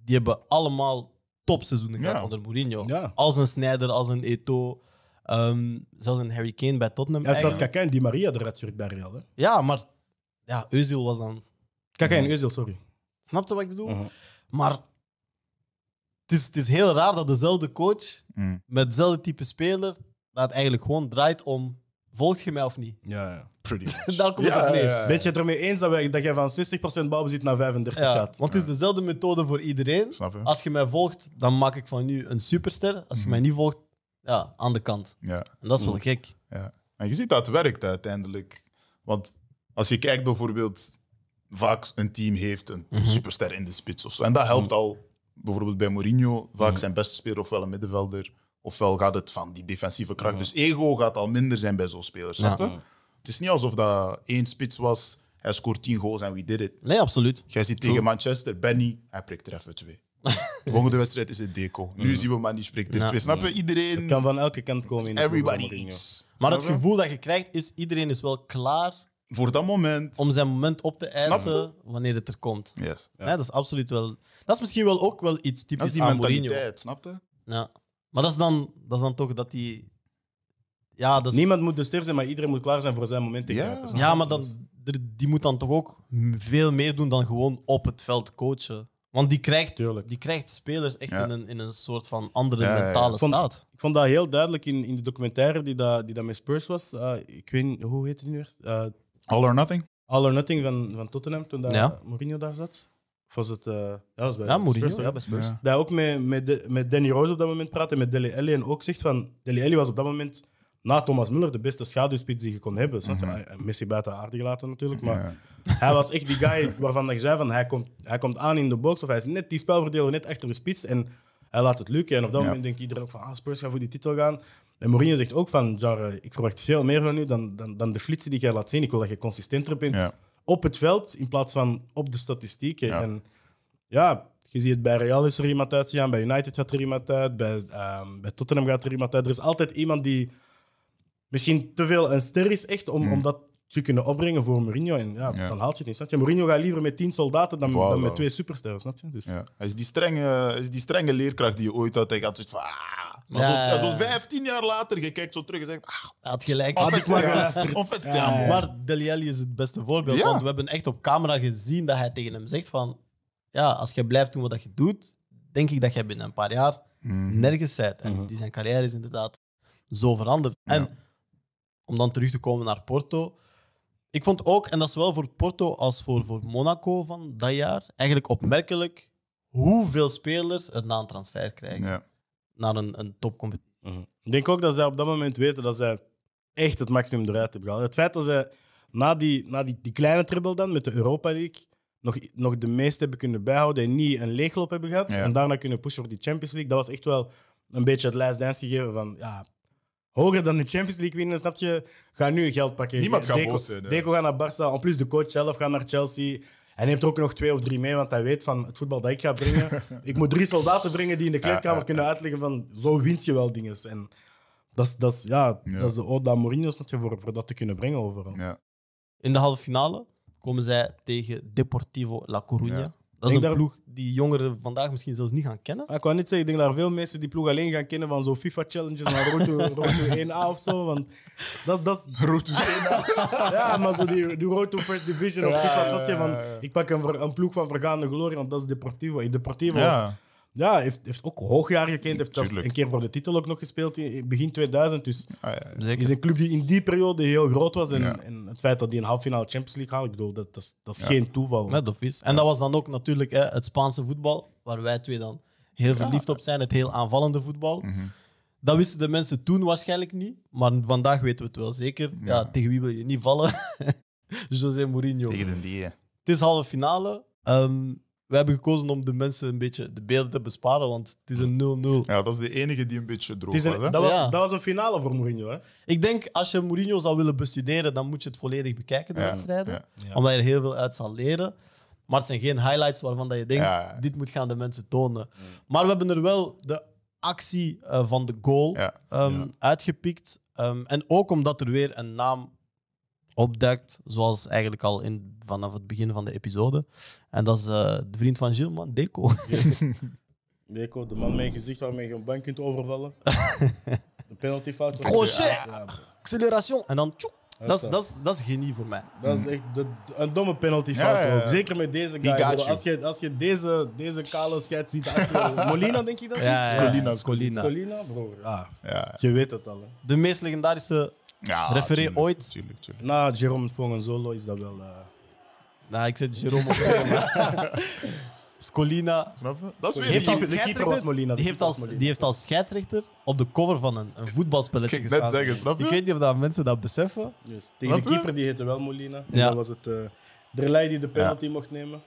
die hebben allemaal topseizoenen gehad onder Mourinho. Als een Snyder, als een Eto'o. Um, zelfs een Harry Kane bij Tottenham. Ja, zelfs Kaká en Di Maria eruit shirt bij Real. Hè? Ja, maar ja, Özil was dan... Kaká en Özil, sorry. Snap je wat ik bedoel? Mhm. Maar het is, het is heel raar dat dezelfde coach mhm. met dezelfde type speler dat eigenlijk gewoon draait om volgt je mij of niet?
Ja, ja. pretty [laughs] Daar kom het
ja, op ben je het ermee eens dat, wij, dat jij van 60%
balbezit naar 35% gaat? Want het is dezelfde methode voor iedereen. Snap je? Als
je mij volgt, dan maak ik van nu
een superster. Als je mhm. mij niet volgt, ja, aan de kant. Ja. En dat is wel gek. Ja. En je ziet dat het werkt uiteindelijk. Want als je kijkt bijvoorbeeld, vaak een team heeft een mhm. superster in de spits of zo. En dat helpt mhm. al, bijvoorbeeld bij Mourinho, vaak mhm. zijn beste speler ofwel een middenvelder, ofwel gaat het van die defensieve kracht. Dus ego gaat al minder zijn bij zo'n speler. Ja. Het is niet alsof dat één spits was, hij scoort tien goals en wie did it. Nee, absoluut. Jij ziet tegen Manchester, Benny, hij prikt er even twee. De [laughs] volgende wedstrijd is het deco. Nu mm. zien we man die spreekt ja. Snap je? Mm. Iedereen... Het kan van elke kant komen. In everybody eats. Maar het gevoel dat je
krijgt is, iedereen is wel klaar... Voor dat moment. Om zijn moment op te eisen wanneer het er komt. Ja. dat is absoluut wel... Dat is misschien wel ook wel iets typisch Dat is die mentaliteit, snap je? Ja. Maar dat is dan, dat is dan toch dat die... Ja, dat Niemand moet de ster zijn, maar iedereen moet klaar zijn voor zijn moment. Te ja. ja, maar dan, dus- die moet dan toch ook veel meer doen dan gewoon op het veld coachen. Want die krijgt, die krijgt spelers echt in, een, in een soort van andere
mentale staat. Ik vond dat heel duidelijk in, in de documentaire die dat, die dat met Spurs was. Ah, ik weet niet, hoe heet die nu echt? Ah, All or Nothing? All or Nothing van, van Tottenham, toen daar Mourinho daar zat. Of was het... Uh, ja, was bij Spurs, ja, bij Spurs. Dat ook met, met, met Danny Rose op dat moment praten en met Deli Alli. En ook zegt van... Deli Alli was op dat moment na Thomas Muller de beste schaduwspits die je kon hebben. Mm -hmm. Messi buiten aardig gelaten natuurlijk, maar... Hij was echt die guy waarvan je zei van hij komt, hij komt aan in de box of hij is net die spelverdeler net achter de spits en hij laat het lukken. En op dat ja. moment denkt iedereen ook van ah, Spurs gaat voor die titel gaan. En Mourinho zegt ook van eh, ik verwacht veel meer van u dan, dan, dan de flitsen die jij laat zien. Ik wil dat je consistenter bent op het veld in plaats van op de statistieken. En ja, je ziet het bij Real is er iemand zijn bij United gaat er iemand uit, bij, ehm, bij Tottenham gaat er iemand uit. Er is altijd iemand die misschien te veel een ster is echt om, mm. om dat kunnen opbrengen voor Mourinho. En ja, dan haalt je het niet. Snap je? Mourinho gaat liever met tien soldaten dan, met twee supersterren. Snap je?
Dus. Ja. Hij is die, strenge, is die strenge leerkracht die je ooit had. Hij gaat zoiets van... Ah. Maar zo'n zo 15 jaar later, je kijkt zo terug en zegt... Ah, had gelijk. Had ik maar geluisterd.
Delielli is het beste voorbeeld. Want we hebben echt op camera gezien dat hij tegen hem zegt van... Ja, als je blijft doen wat je doet, denk ik dat jij binnen een paar jaar mhm. nergens bent. En mhm. die zijn carrière is inderdaad zo veranderd. En om dan terug te komen naar Porto ik vond ook, en dat is wel voor Porto als voor, voor Monaco van dat jaar, eigenlijk opmerkelijk hoeveel spelers er na een transfer krijgen. Ja. Naar een, een topcompetitie. Mhm. Ik denk ook dat zij op dat moment weten dat zij echt het maximum
eruit hebben gehaald. Het feit dat zij na die, na die, die kleine tribbel dan met de Europa League nog, nog de meeste hebben kunnen bijhouden en niet een leegloop hebben gehad en daarna kunnen pushen voor die Champions League, dat was echt wel een beetje het last dance gegeven van ja, hoger dan de Champions League winnen, snap je? Ga nu geld pakken. Niemand gaat Deco gaat naar Barça. En plus de coach zelf gaat naar Chelsea. Hij neemt er ook nog twee of drie mee, want hij weet van het voetbal dat ik ga brengen. [laughs] ik moet drie soldaten brengen die in de kleedkamer kunnen uitleggen van zo wint je wel dingen. En dat is, dat is, ja, Dat is de Oda dat Mourinho, snap je, voor,
voor dat te kunnen brengen overal. In de halve finale komen zij tegen Deportivo La Coruña. Dat is een ploeg die jongeren vandaag misschien zelfs niet gaan kennen. Ik wou niet zeggen, ik denk dat veel mensen
die ploeg alleen gaan kennen van zo'n FIFA-challenges naar Roto, [laughs] 1A of zo. Want dat, dat... Roto 1A? [laughs] ja, maar zo die, die Roto First Division of FIFA, ja, ja, van... Ik pak een, een ploeg van vergaande glorie, want dat is Deportivo. Deportivo was ja, heeft, heeft ook hoogjaar gekend. Heeft een keer voor de titel ook nog gespeeld in begin 2000. Dus het ah, is een club die in die periode
heel groot was. En, en het feit dat die een halffinale Champions League haalt, ik bedoel, dat, dat is, dat is geen toeval. Ja, dat is. En dat was dan ook natuurlijk hè, het Spaanse voetbal, waar wij twee dan heel verliefd op zijn, het heel aanvallende voetbal. Mhm. Dat wisten de mensen toen waarschijnlijk niet, maar vandaag weten we het wel zeker. Ja. tegen wie wil je niet vallen? [laughs] José Mourinho. Tegen een die. hè. Het is halve finale. Ehm, we hebben gekozen om de mensen een beetje de beelden te besparen, want het is een 0-0. Ja, dat is de enige die een beetje droog was. Hè? Dat, was dat was een finale voor Mourinho. Hè? Ik denk, als je Mourinho zou willen bestuderen, dan moet je het volledig bekijken, de wedstrijden. Omdat je er heel veel uit zal leren. Maar het zijn geen highlights waarvan dat je denkt, dit moet gaan de mensen tonen. Maar we hebben er wel de actie eh, van de goal ehm, uitgepikt. Ehm, en ook omdat er weer een naam opduikt, zoals eigenlijk al in, vanaf het begin van de episode. En dat is eh, de vriend van Gilman. Deco. [laughs]
Deco, de man met een gezicht waarmee je een bank kunt overvallen. [laughs] de penaltyfout. Crochet! Oh, Acceleration. En dan tjoek. Dat is, dat, is, dat is genie voor mij. Dat is hmm. echt de, een domme penaltyfout ja, Zeker met deze guy. Als je, als je deze, deze kale scheids ziet [laughs] Molina, denk je dat? Ja, Scolina. Scolina. bro. Ah, ja, Je weet het al. Hè.
De meest legendarische ja,
ooit? Tuurlijk, Na Jerome Fongenzolo is dat wel... Uh... Nou, ik zet Jerome op
[laughs] Scolina. Snap je? Dat is weer heeft keeper was Molina. Die dus heeft, als, die heeft als scheidsrechter op de cover van een, een voetbalspelletje gestaan. je? Ik weet niet of mensen dat beseffen. Tegen de keeper, die heette wel Molina. En ja. dan was het eh, Derlei die de penalty mocht nemen.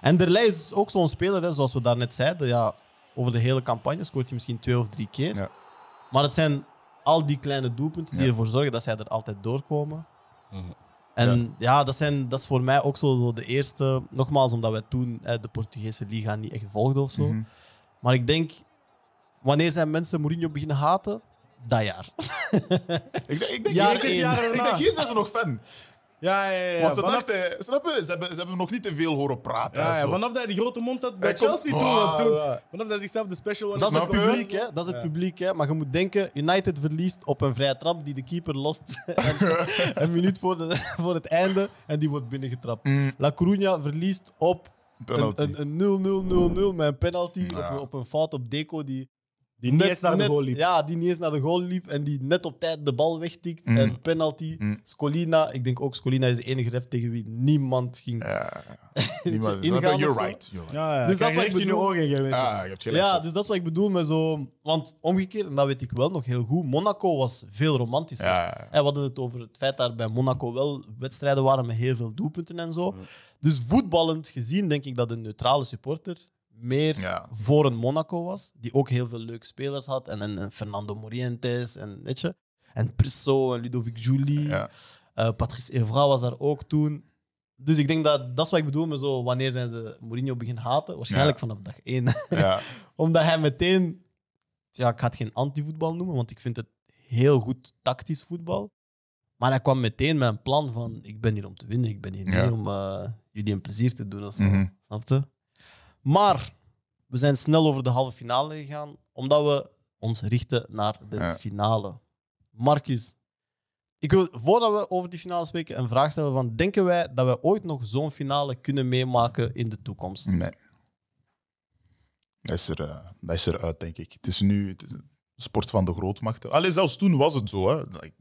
En Derlei is dus ook zo'n speler, hè, zoals we daarnet zeiden. Ja, over de hele campagne scoort hij misschien twee of drie keer. Ja. Maar het zijn al die kleine doelpunten die ervoor zorgen dat zij er altijd doorkomen. Mhm. En ja, dat, zijn, dat is voor mij ook zo de eerste. Nogmaals, omdat wij toen hè, de Portugese Liga niet echt volgden of zo. Mhm. Maar ik denk, wanneer zijn mensen Mourinho beginnen haten? Dat jaar.
ik ik denk, ja, ik ik denk hier zijn ze nog fan. Ja, ja, ja. Want ze vanaf... dachten, je, ze hebben, ze hebben nog niet te veel horen praten. Ja, vanaf dat hij die grote mond had bij Chelsea toen, ah, toen. Vanaf dat hij zichzelf de special Dat is het
publiek, hè? Dat is het
publiek, hè? Maar je moet denken, United verliest op een vrije trap die de keeper lost [laughs] [laughs] een, minuut voor, de, voor het einde en die wordt binnengetrapt. Mm. La Coruña verliest op een- 0-0-0-0 met een penalty op een fout op Deco die die net, eens naar de goal liep. Ja, die niet eens naar de goal liep en die net op tijd de bal wegtikt. Mm. En penalty. Mm. Scolina, ik denk ook Scolina is de enige ref tegen wie niemand ging ja, [laughs] dus niemand, ingaan. You're right. You're right. Ja, Dus dat is wat ik bedoel. In je ogen, ah, dus dat is wat ik bedoel met zo... Want omgekeerd, en dat weet ik wel nog heel goed, Monaco was veel romantischer. Ja, We hadden het over het feit dat er bij Monaco wel wedstrijden waren met heel veel doelpunten en zo. Mm. Dus voetballend gezien denk ik dat een neutrale supporter meer voor een Monaco was, die ook heel veel leuke spelers had. En, en, Fernando Morientes en, weet en Prisso en Ludovic Julie. Eh, Patrice Evra was daar ook toen. Dus ik denk dat dat is wat ik bedoel met zo, wanneer zijn ze Mourinho begin haten? Waarschijnlijk vanaf dag één. [laughs] Omdat hij meteen... Ja, ik ga het geen anti-voetbal noemen, want ik vind het heel goed tactisch voetbal. Maar hij kwam meteen met een plan van, ik ben hier om te winnen, ik ben hier niet om eh, jullie een plezier te doen of zo. Mm Snap je? Maar we zijn snel over de halve finale gegaan, omdat we ons richten naar de finale. Marcus, ik wil voordat we over die finale spreken een vraag stellen van denken wij dat we ooit nog zo'n finale kunnen
meemaken in de toekomst? Nee. Dat is, er, eh, dat is eruit, denk ik. Het is nu het sport van de grootmachten. Alleen zelfs toen was het zo. Hè. Ik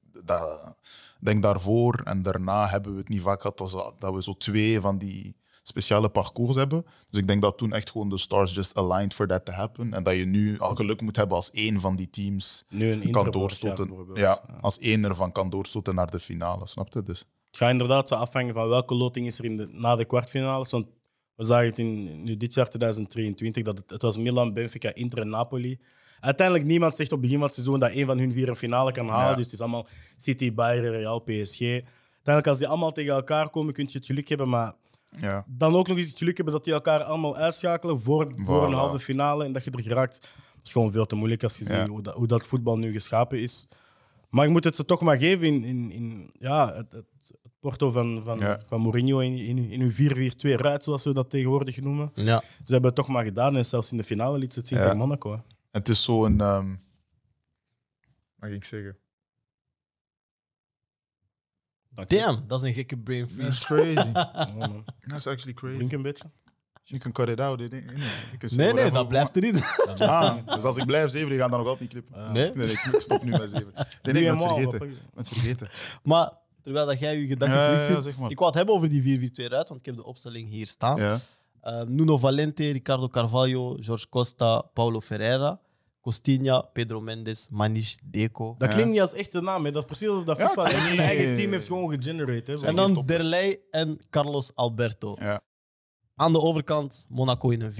denk daarvoor en daarna hebben we het niet vaak gehad dat we zo twee van die speciale parcours hebben. Dus ik denk dat toen echt gewoon de stars just aligned for that to happen. En dat je nu al geluk moet hebben als één van die teams nu kan doorstoten. Ja, ja, als één ervan kan doorstoten naar de finale, snap je? Dus. Het
gaat inderdaad zo afhangen van welke loting is er in de, na de kwartfinale, Want we zagen het in, nu dit jaar 2023 dat het, het was Milan, Benfica, Inter en Napoli uiteindelijk niemand zegt op het begin van het seizoen dat één van hun vier een finale kan halen. Dus het is allemaal City, Bayern, Real, PSG. Uiteindelijk, als die allemaal tegen elkaar komen, kun je het geluk hebben. Maar ja. dan ook nog eens het geluk hebben dat die elkaar allemaal uitschakelen voor, voor een halve finale en dat je er geraakt. Dat is gewoon veel te moeilijk als je ziet hoe dat, voetbal nu geschapen is. Maar je moet het ze toch maar geven in, in, in ja, het, porto van, van, van Mourinho in, in, in hun 4-4-2 ruit, zoals we dat tegenwoordig noemen. Ja. Ze hebben het toch maar gedaan en zelfs in de finale liet ze het zien ja. tegen Monaco.
Het is zo'n, um, ehm, mag ik zeggen, Damn, dat is een gekke brain freeze. That's crazy. That's [laughs] actually crazy. Lincoln een beetje. You can cut it out. It, nee, nee, dat blijft ah. er niet. dus als ik blijf zeven, die gaan dan nog altijd niet clippen. nee? nee? ik stop nu bij zeven. Nee, nee, ik ben het vergeten. vergeten.
Maar terwijl dat jij je gedachten ja, terugvindt... Ik wou het hebben over die 4-4-2 uit, want ik heb de opstelling hier staan. Ja. Eh, Nuno Valente, Ricardo Carvalho, Jorge Costa, Paulo Ferreira. Costinha, Pedro Mendes, Manish, Deco. Dat klinkt
niet als echte naam, hè. dat is precies of dat FIFA zijn eigen team heeft gewoon gegenerate. En dan
Derlei en Carlos Alberto. Aan de overkant Monaco in een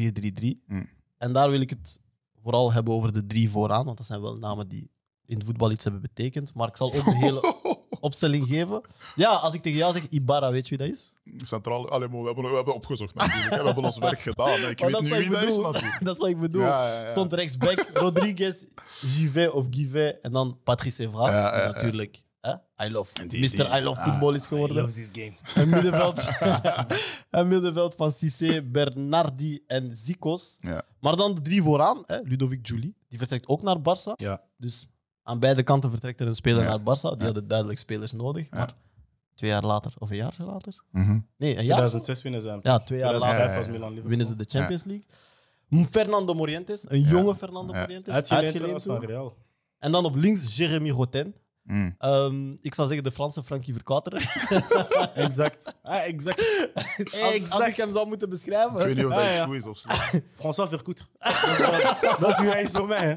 4-3-3. Mm. En daar wil ik het vooral hebben over de drie vooraan, want dat zijn wel namen die in het voetbal iets hebben betekend. Maar ik zal ook de hele [laughs] opstelling geven. Ja, als ik tegen jou zeg Ibarra, weet je wie dat is? Centraal, allee, we, hebben, we hebben opgezocht We hebben ons werk gedaan. Ik weet niet wie dat is natuurlijk. [laughs] Dat is wat ik bedoel. Stond rechts Stond rechtsback, [laughs] Rodriguez, Givet of Givet en dan Patrice Evra. natuurlijk. I love. Mr. I love football is ah, geworden. I love [laughs] Een middenveld, een middenveld van Cissé, Bernardi en Zikos. Ja. Maar dan de drie vooraan. Hè? Ludovic Julie, die vertrekt ook naar Barça. Ja. Dus aan beide kanten vertrekt er een speler naar Barça. Die hadden duidelijk spelers nodig. Maar twee jaar later, of een jaar later. Mm Nee, 2006 winnen ze. Ja, twee jaar later was winnen ze de Champions League. Fernando Morientes, een jonge Fernando Morientes. Uitgeleend van Real. En dan op links Jeremy Rotten. Mm. Ehm, ik zou zeggen de Franse Frankie Verkater. [laughs] exact. Ah, exact.
exact. Als, ik hem zou
moeten beschrijven. Ik weet niet of ah, dat ah, ja. is of zo. François Verkoutre. dat, is, dat is hoe hij is voor mij. Hè.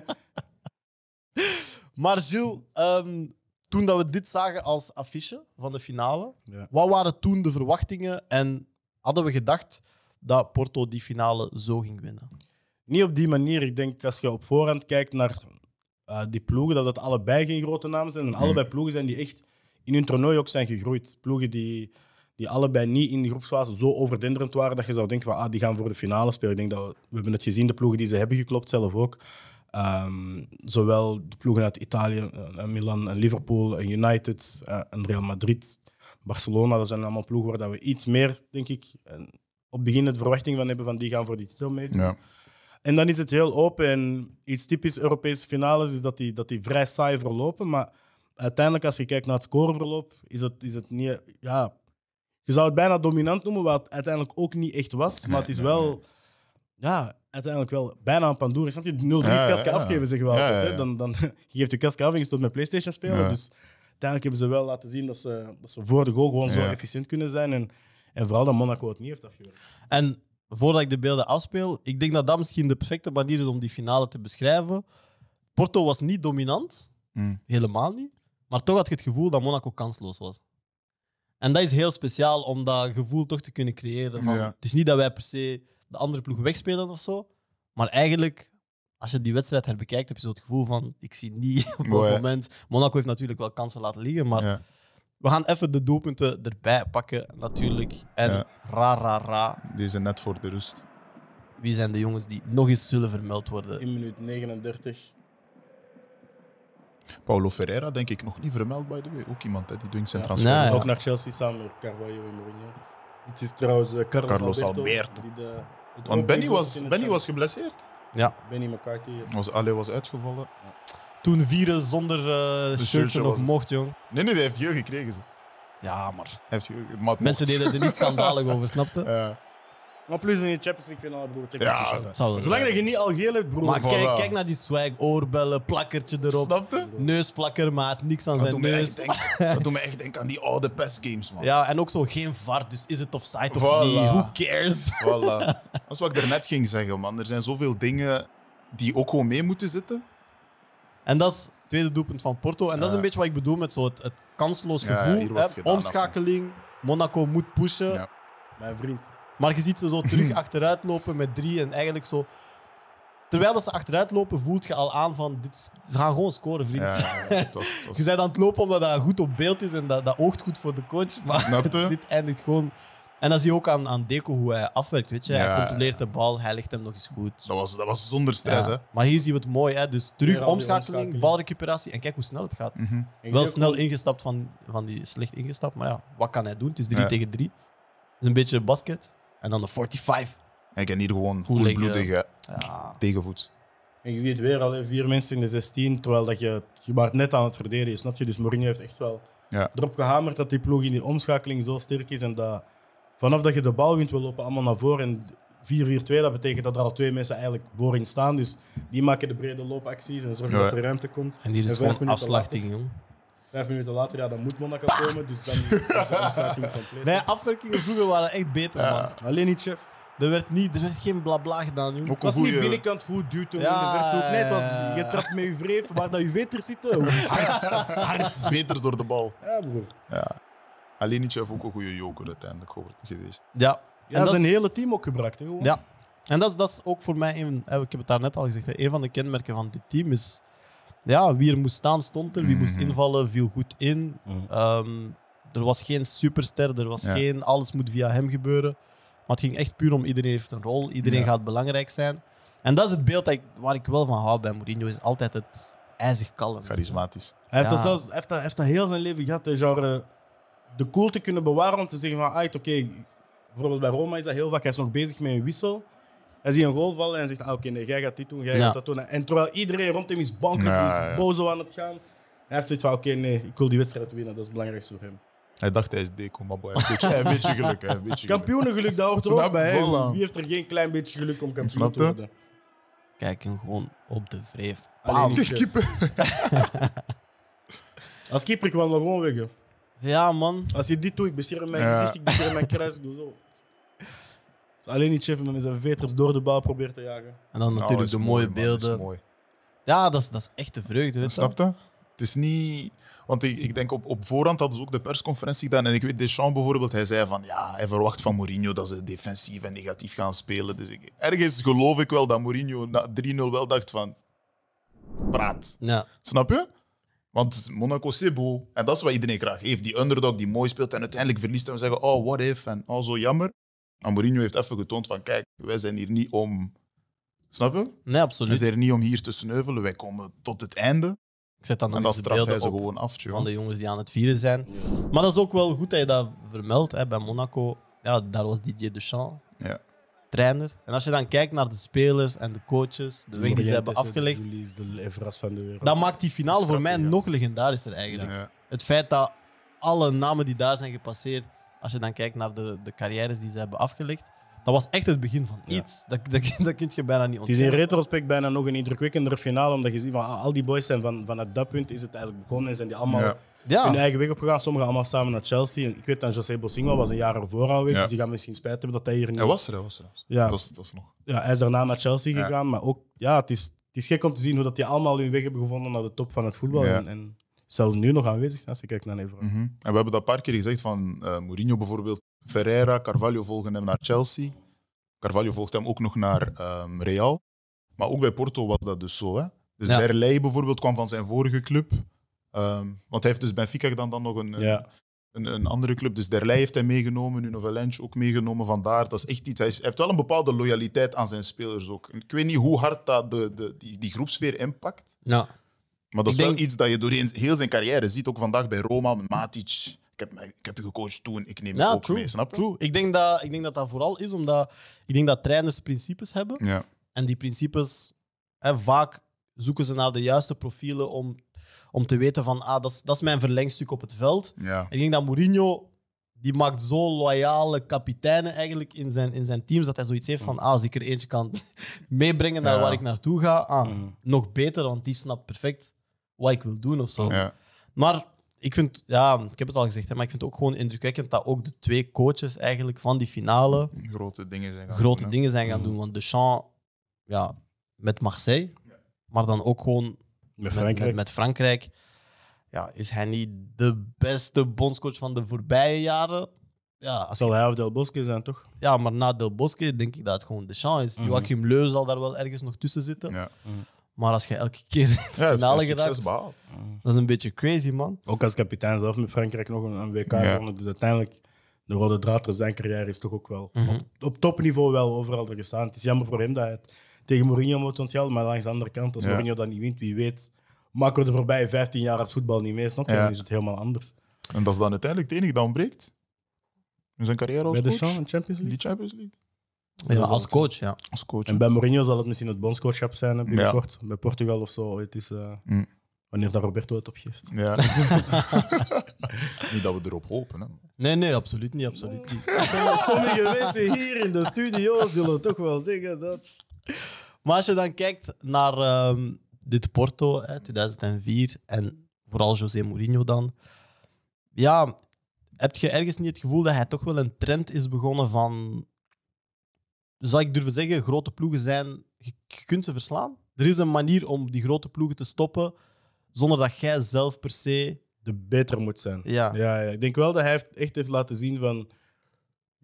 Maar Gilles, ehm, toen dat we dit zagen als affiche van de finale, wat waren toen de verwachtingen en hadden we gedacht dat Porto die finale zo ging winnen? Niet op die manier. Ik denk als je op voorhand
kijkt naar eh, die ploegen, dat het allebei geen grote namen zijn. En mhm. allebei ploegen zijn die echt in hun toernooi ook zijn gegroeid. Ploegen die, die allebei niet in de groepsfase zo overdenderend waren dat je zou denken van ah, die gaan voor de finale spelen. Ik denk dat we, we hebben het gezien, de ploegen die ze hebben geklopt zelf ook. Ehm, zowel de ploegen uit Italië, eh, eh, Milan en Liverpool, United eh, en Real Madrid, Barcelona, dat zijn allemaal ploegen waar dat we iets meer, denk ik, op begin het verwachting van hebben van die gaan voor die titel mee. Ja. En dan is het heel open. En iets typisch Europese finales is dat die, dat die vrij saai verlopen. Maar uiteindelijk, als je kijkt naar het scoreverloop, is het, is het niet. Ja, je zou het bijna dominant noemen, wat uiteindelijk ook niet echt was. Maar het is wel. Ja, uiteindelijk wel bijna een Pandora. Snap je? 0-3 ja, afgeven, zeg Dan, dan [laughs] je geeft je kaska af en je stopt met PlayStation spelen. Dus uiteindelijk hebben ze wel laten zien dat ze, dat ze voor de goal gewoon zo efficiënt kunnen zijn. En, en vooral dat Monaco het niet heeft afgewerkt.
En voordat ik de beelden afspeel, ik denk dat dat misschien de perfecte manier is om die finale te beschrijven. Porto was niet dominant, hmm. helemaal niet. Maar toch had je het gevoel dat Monaco kansloos was. En dat is heel speciaal om dat gevoel toch te kunnen creëren. Van, Het is niet dat wij per se de andere ploeg wegspelen of zo. Maar eigenlijk, als je die wedstrijd herbekijkt, heb je zo het gevoel van: ik zie niet [laughs] op dat moment. Monaco heeft natuurlijk wel kansen laten liggen, maar we gaan even de doelpunten erbij pakken, natuurlijk. En ja. ra, ra, ra. Deze
net voor de rust. Wie zijn de jongens die nog eens zullen vermeld worden? In minuut 39. Paulo Ferreira, denk ik, nog niet vermeld, by the way. Ook iemand hè, die dwingcentraal zijn transfer. Ja, Ook naar
Chelsea samen met Carvalho en Mourinho. Dit is trouwens eh, Carlos, Carlos Alberto. Want Benny was,
Benny was geblesseerd. Ja. Benny McCarthy. Was, Allee was uitgevallen. Toen vieren zonder eh, shirtje nog mocht, jong. Nee, nee, hij heeft je gekregen. Ze. Ja, maar. heeft Mensen deden er niet schandalig [laughs] over,
snapte? Ja.
Maar plus in de Champions League finale, broer. het Ja, zal Zolang dat
je niet al geel hebt, broer. Maar kijk, kijk naar die swag, oorbellen, plakkertje erop. Neusplakker, maat, niks aan zijn neus. [laughs] dat doet me echt denken aan die
oude PES games, man. Ja,
en ook zo geen VAR, dus is het offside of Voilà. niet? Who
cares? Voilà. Dat is wat ik daarnet ging zeggen, man. Er zijn zoveel dingen die ook gewoon mee moeten zitten. En dat is het tweede doelpunt van Porto. En dat is een beetje wat ik bedoel met zo het, kansloos ja, gevoel. was Omschakeling,
Monaco moet pushen. Mijn vriend, maar je ziet ze zo terug [laughs] achteruit lopen met drie. En eigenlijk zo. Terwijl dat ze achteruit lopen, voelt je al aan van. Dit, ze gaan gewoon scoren, vriend. [laughs] Je bent aan het lopen omdat dat goed op beeld is en dat, dat oogt goed voor de coach. [laughs] Maar dit eindigt gewoon. En dan zie je ook aan, aan Deco hoe hij afwerkt. Weet je? Hij controleert de bal, hij legt hem nog eens goed. Dat was, dat was zonder stress, hè? Maar hier zien we het mooi. Hè? Dus terug omschakeling, balrecuperatie. En kijk hoe snel het gaat. Mhm. Wel snel ingestapt van, van die slecht ingestapt. Maar ja, wat kan hij doen? Het is 3 tegen 3. Het is een beetje basket. En dan de 45.
En ik niet gewoon bloedig ja. tegenvoets.
En je ziet weer alleen vier mensen in de 16, terwijl dat je, je net aan het verdedigen, snap je? Dus Mourinho heeft echt wel erop gehamerd dat die ploeg in die omschakeling zo sterk is. En dat vanaf dat je de bal wint, we lopen allemaal naar voren. En 4-4-2, dat betekent dat er al twee mensen eigenlijk voorin staan. Dus die maken de brede loopacties en zorgen dat er ruimte komt. En hier is en gewoon afslachting, jong. Vijf minuten later, ja, dan moet Monaco
komen. Dus dan is de afsluiting compleet.
Nee, afwerkingen vroeger waren echt beter, man. Alleen niet, chef. Er werd, niet, er werd geen blabla gedaan, jongen. Het was niet binnenkant
voet duwt ja, in de verste hoek. Nee, het was, je trapt met je vreven waar dat je veters zitten.
Hard,
Veters door de bal. Ja, broer. Ja. Alleen niet, heeft ook een goede joker uiteindelijk geweest. Ja. en dat is een
hele team ook gebruikt, Ja. En dat is, dat is ook voor mij een... Eh, ik heb het daar net al gezegd. een van de kenmerken van dit team is ja, wie er moest staan, stond er. Wie moest mhm. invallen, viel goed in. Mhm. Ehm, er was geen superster, er was geen alles moet via hem gebeuren. Maar het ging echt puur om iedereen heeft een rol, iedereen gaat belangrijk zijn. En dat is het beeld dat ik, waar ik wel van hou bij Mourinho, is altijd het ijzig kalm. Charismatisch. Hij heeft, dat zelfs,
heeft, dat, heeft dat heel zijn leven gehad, de cool te kunnen bewaren om te zeggen van, ah, oké, bijvoorbeeld bij Roma is dat heel vaak, hij is nog bezig met een wissel. Hij ziet een goal vallen en zegt, ah, oké, nee, jij gaat dit doen, jij gaat dat doen. En terwijl iedereen rond hem is bankers, ja, is bozo aan het gaan. Hij heeft zoiets van, oké, nee, ik wil die wedstrijd winnen, dat is het belangrijkste voor hem.
Hij dacht, hij is de maar boy, een beetje, een beetje geluk. Hè, beetje Kampioenengeluk, daar hoort er ook bij.
Wie heeft er geen klein beetje geluk om kampioen te worden?
Kijk hem gewoon op de vreef.
Bam. keeper. [laughs] Als keeper kwam gewoon weg.
Ja, man. Als je dit doet, ik bescherm mijn gezicht, ik bescherm mijn kruis, ik doe zo alleen niet chiffen met zijn veters door de bal probeert te jagen.
En dan nou, natuurlijk de mooie beelden.
Ja, dat is, dat is echt de vreugde. Weet Snap je? Het is niet... Want ik, ik denk op, op voorhand hadden ze ook de persconferentie gedaan. En ik weet, Deschamps bijvoorbeeld, hij zei van ja, hij verwacht van Mourinho dat ze defensief en negatief gaan spelen. Dus ik, ergens geloof ik wel dat Mourinho na 3-0 wel dacht van praat. Ja. Snap je? Want Monaco sebo, en dat is wat iedereen graag heeft. Die underdog die mooi speelt en uiteindelijk verliest en we zeggen, oh, what if, en oh, zo jammer. Amorino heeft even getoond van, kijk, wij zijn hier niet om... Snap je? Nee, absoluut. Wij zijn hier niet om hier te sneuvelen. Wij komen tot het einde. Ik zet dan en dan straft hij ze gewoon af. Van de jongens die aan het vieren zijn.
Maar dat is ook wel goed dat je dat vermeldt. Bij Monaco, ja, daar was Didier Deschamps. Ja. Trainer. En als je dan kijkt naar de spelers en de coaches, de weg die ze hebben afgelegd, dat maakt die finale voor mij nog legendarischer eigenlijk. Het feit dat alle namen die daar zijn gepasseerd, als je dan kijkt naar de, de carrières die ze hebben afgelegd, dat was echt het begin van iets. Dat, [laughs] dat, kun je bijna niet ontkennen. Het is in
retrospect bijna nog een indrukwekkender finale, omdat je ziet van ah, al die boys zijn van, vanuit dat punt is het eigenlijk begonnen en zijn die allemaal hun eigen weg opgegaan. Sommigen allemaal samen naar Chelsea. ik weet dat José Bosingwa was een jaar ervoor al weg, dus die gaan misschien spijt hebben dat hij hier niet... Hij was er, hij was
er. Ja. Dat was, dat was nog.
ja, hij is daarna naar Chelsea gegaan, maar ook... Ja, het is, het is gek om te zien hoe dat die allemaal hun weg hebben gevonden naar de top van het voetbal. En, en zelfs nu nog aanwezig zijn als je kijkt naar Evra.
Mhm. En we hebben dat een paar keer gezegd van eh, Mourinho bijvoorbeeld. Ferreira, Carvalho volgen hem naar Chelsea. Carvalho volgt hem ook nog naar ehm, Real. Maar ook bij Porto was dat dus zo. Hè? Dus Derlei bijvoorbeeld kwam van zijn vorige club. Ehm, want hij heeft dus Benfica dan, dan nog een, een, een, andere club. Dus Derlei heeft hij meegenomen, Nuno Novelench ook meegenomen vandaar. Dat is echt iets. Hij heeft wel een bepaalde loyaliteit aan zijn spelers ook. Ik weet niet hoe hard dat de, de, die, die groepsfeer impact. Ja. Maar dat is wel iets dat je doorheen heel zijn carrière ziet. Ook vandaag bij Roma, Matic. Ik heb, ik heb je gecoacht toen, ik neem ja, het ook mee, snap je? True. Ik denk, dat, ik denk dat dat vooral is omdat
ik denk dat trainers principes hebben. Ja. En die principes, hè, vaak zoeken ze naar de juiste profielen om, om te weten van, ah, dat is, dat is mijn verlengstuk op het veld. Ja. Ik denk dat Mourinho, die maakt zo loyale kapiteinen eigenlijk in zijn, in zijn teams, dat hij zoiets heeft van, ah, als ik er eentje kan [laughs] meebrengen naar waar ik naartoe ga, ah, mm. nog beter, want die snapt perfect wat ik wil doen of zo. Ja. Maar ik vind, ja, ik heb het al gezegd, hè, maar ik vind het ook gewoon indrukwekkend dat ook de twee coaches eigenlijk van die finale
grote dingen zijn gaan, grote doen,
dingen zijn gaan mhm. doen. Want Deschamps, ja, met Marseille, maar dan ook gewoon met Frankrijk. met, Frankrijk. Ja, is hij niet de beste bondscoach van de voorbije jaren? Ja, als zal hij of Del Bosque zijn, toch? Ja, maar na Del Bosque denk ik dat het gewoon Deschamps is. Mhm. Joachim Leu zal daar wel ergens nog tussen zitten. Ja. Mhm. Maar als je elke keer het finale dat is een beetje crazy, man. Ook als kapitein zelf met Frankrijk nog
een, WK gewonnen. Dus uiteindelijk, de rode draad door zijn carrière is toch ook wel mhm. op, topniveau wel overal er gestaan. Het is jammer voor hem dat hij tegen Mourinho moet maar langs de andere kant, als Mourinho dat niet wint, wie weet, maken we de voorbije 15 jaar het voetbal niet mee, snap je? Dan is het helemaal anders. En dat is dan uiteindelijk het enige dat ontbreekt? In zijn carrière als Bij de Champions League? Die Champions League. Ja, als coach, ja. Als coach. En bij Mourinho zal het misschien het bondscoachschap zijn binnenkort. Bij Portugal of zo. Het is, eh, mm. Wanneer dat Roberto het opgeeft. Ja.
[laughs] niet dat we erop hopen. Hè. Nee, nee, absoluut niet. Absoluut niet.
[laughs] Sommige mensen hier in de studio zullen toch wel zeggen dat...
Maar als je dan kijkt naar ehm, dit Porto, hè, 2004, en vooral José Mourinho dan. Ja, heb je ergens niet het gevoel dat hij toch wel een trend is begonnen van zou ik durven zeggen, grote ploegen zijn. Je, kunt ze verslaan. Er is een manier om die grote ploegen te stoppen zonder dat jij zelf per se. De beter moet zijn. Ja. Ja, Ik
denk wel dat hij heeft, echt heeft laten zien van.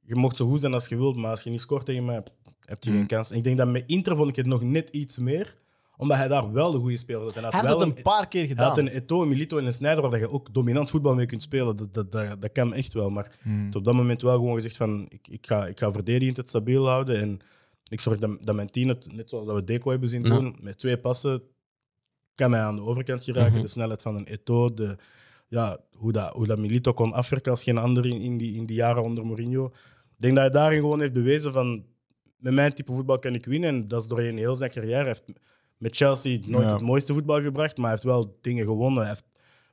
Je mocht zo goed zijn als je wilt, maar als je niet scoort tegen mij, heb je geen mhm. kans. En ik denk dat met Inter vond ik het nog net iets meer omdat hij daar wel de goede speler
had. En had hij heeft dat een paar keer gedaan. Hij had
een Eto'o, Milito en een Sneijder waar je ook dominant voetbal mee kunt spelen. Dat, dat, dat, kan echt wel. Maar hmm. op dat moment wel gewoon gezegd van ik, ik, ga, ik ga verdedigend het stabiel houden. En ik zorg dat, dat mijn team het, net zoals dat we Deco hebben zien doen, met twee passen kan hij aan de overkant geraken. Mhm. De snelheid van een Etto de, ja, hoe, dat, hoe dat Milito kon afwerken als geen ander in, die, in die jaren onder Mourinho. Ik denk dat hij daarin gewoon heeft bewezen van met mijn type voetbal kan ik winnen. En dat is doorheen heel zijn carrière. heeft met Chelsea nooit het mooiste voetbal gebracht, maar hij heeft wel dingen gewonnen. Hij heeft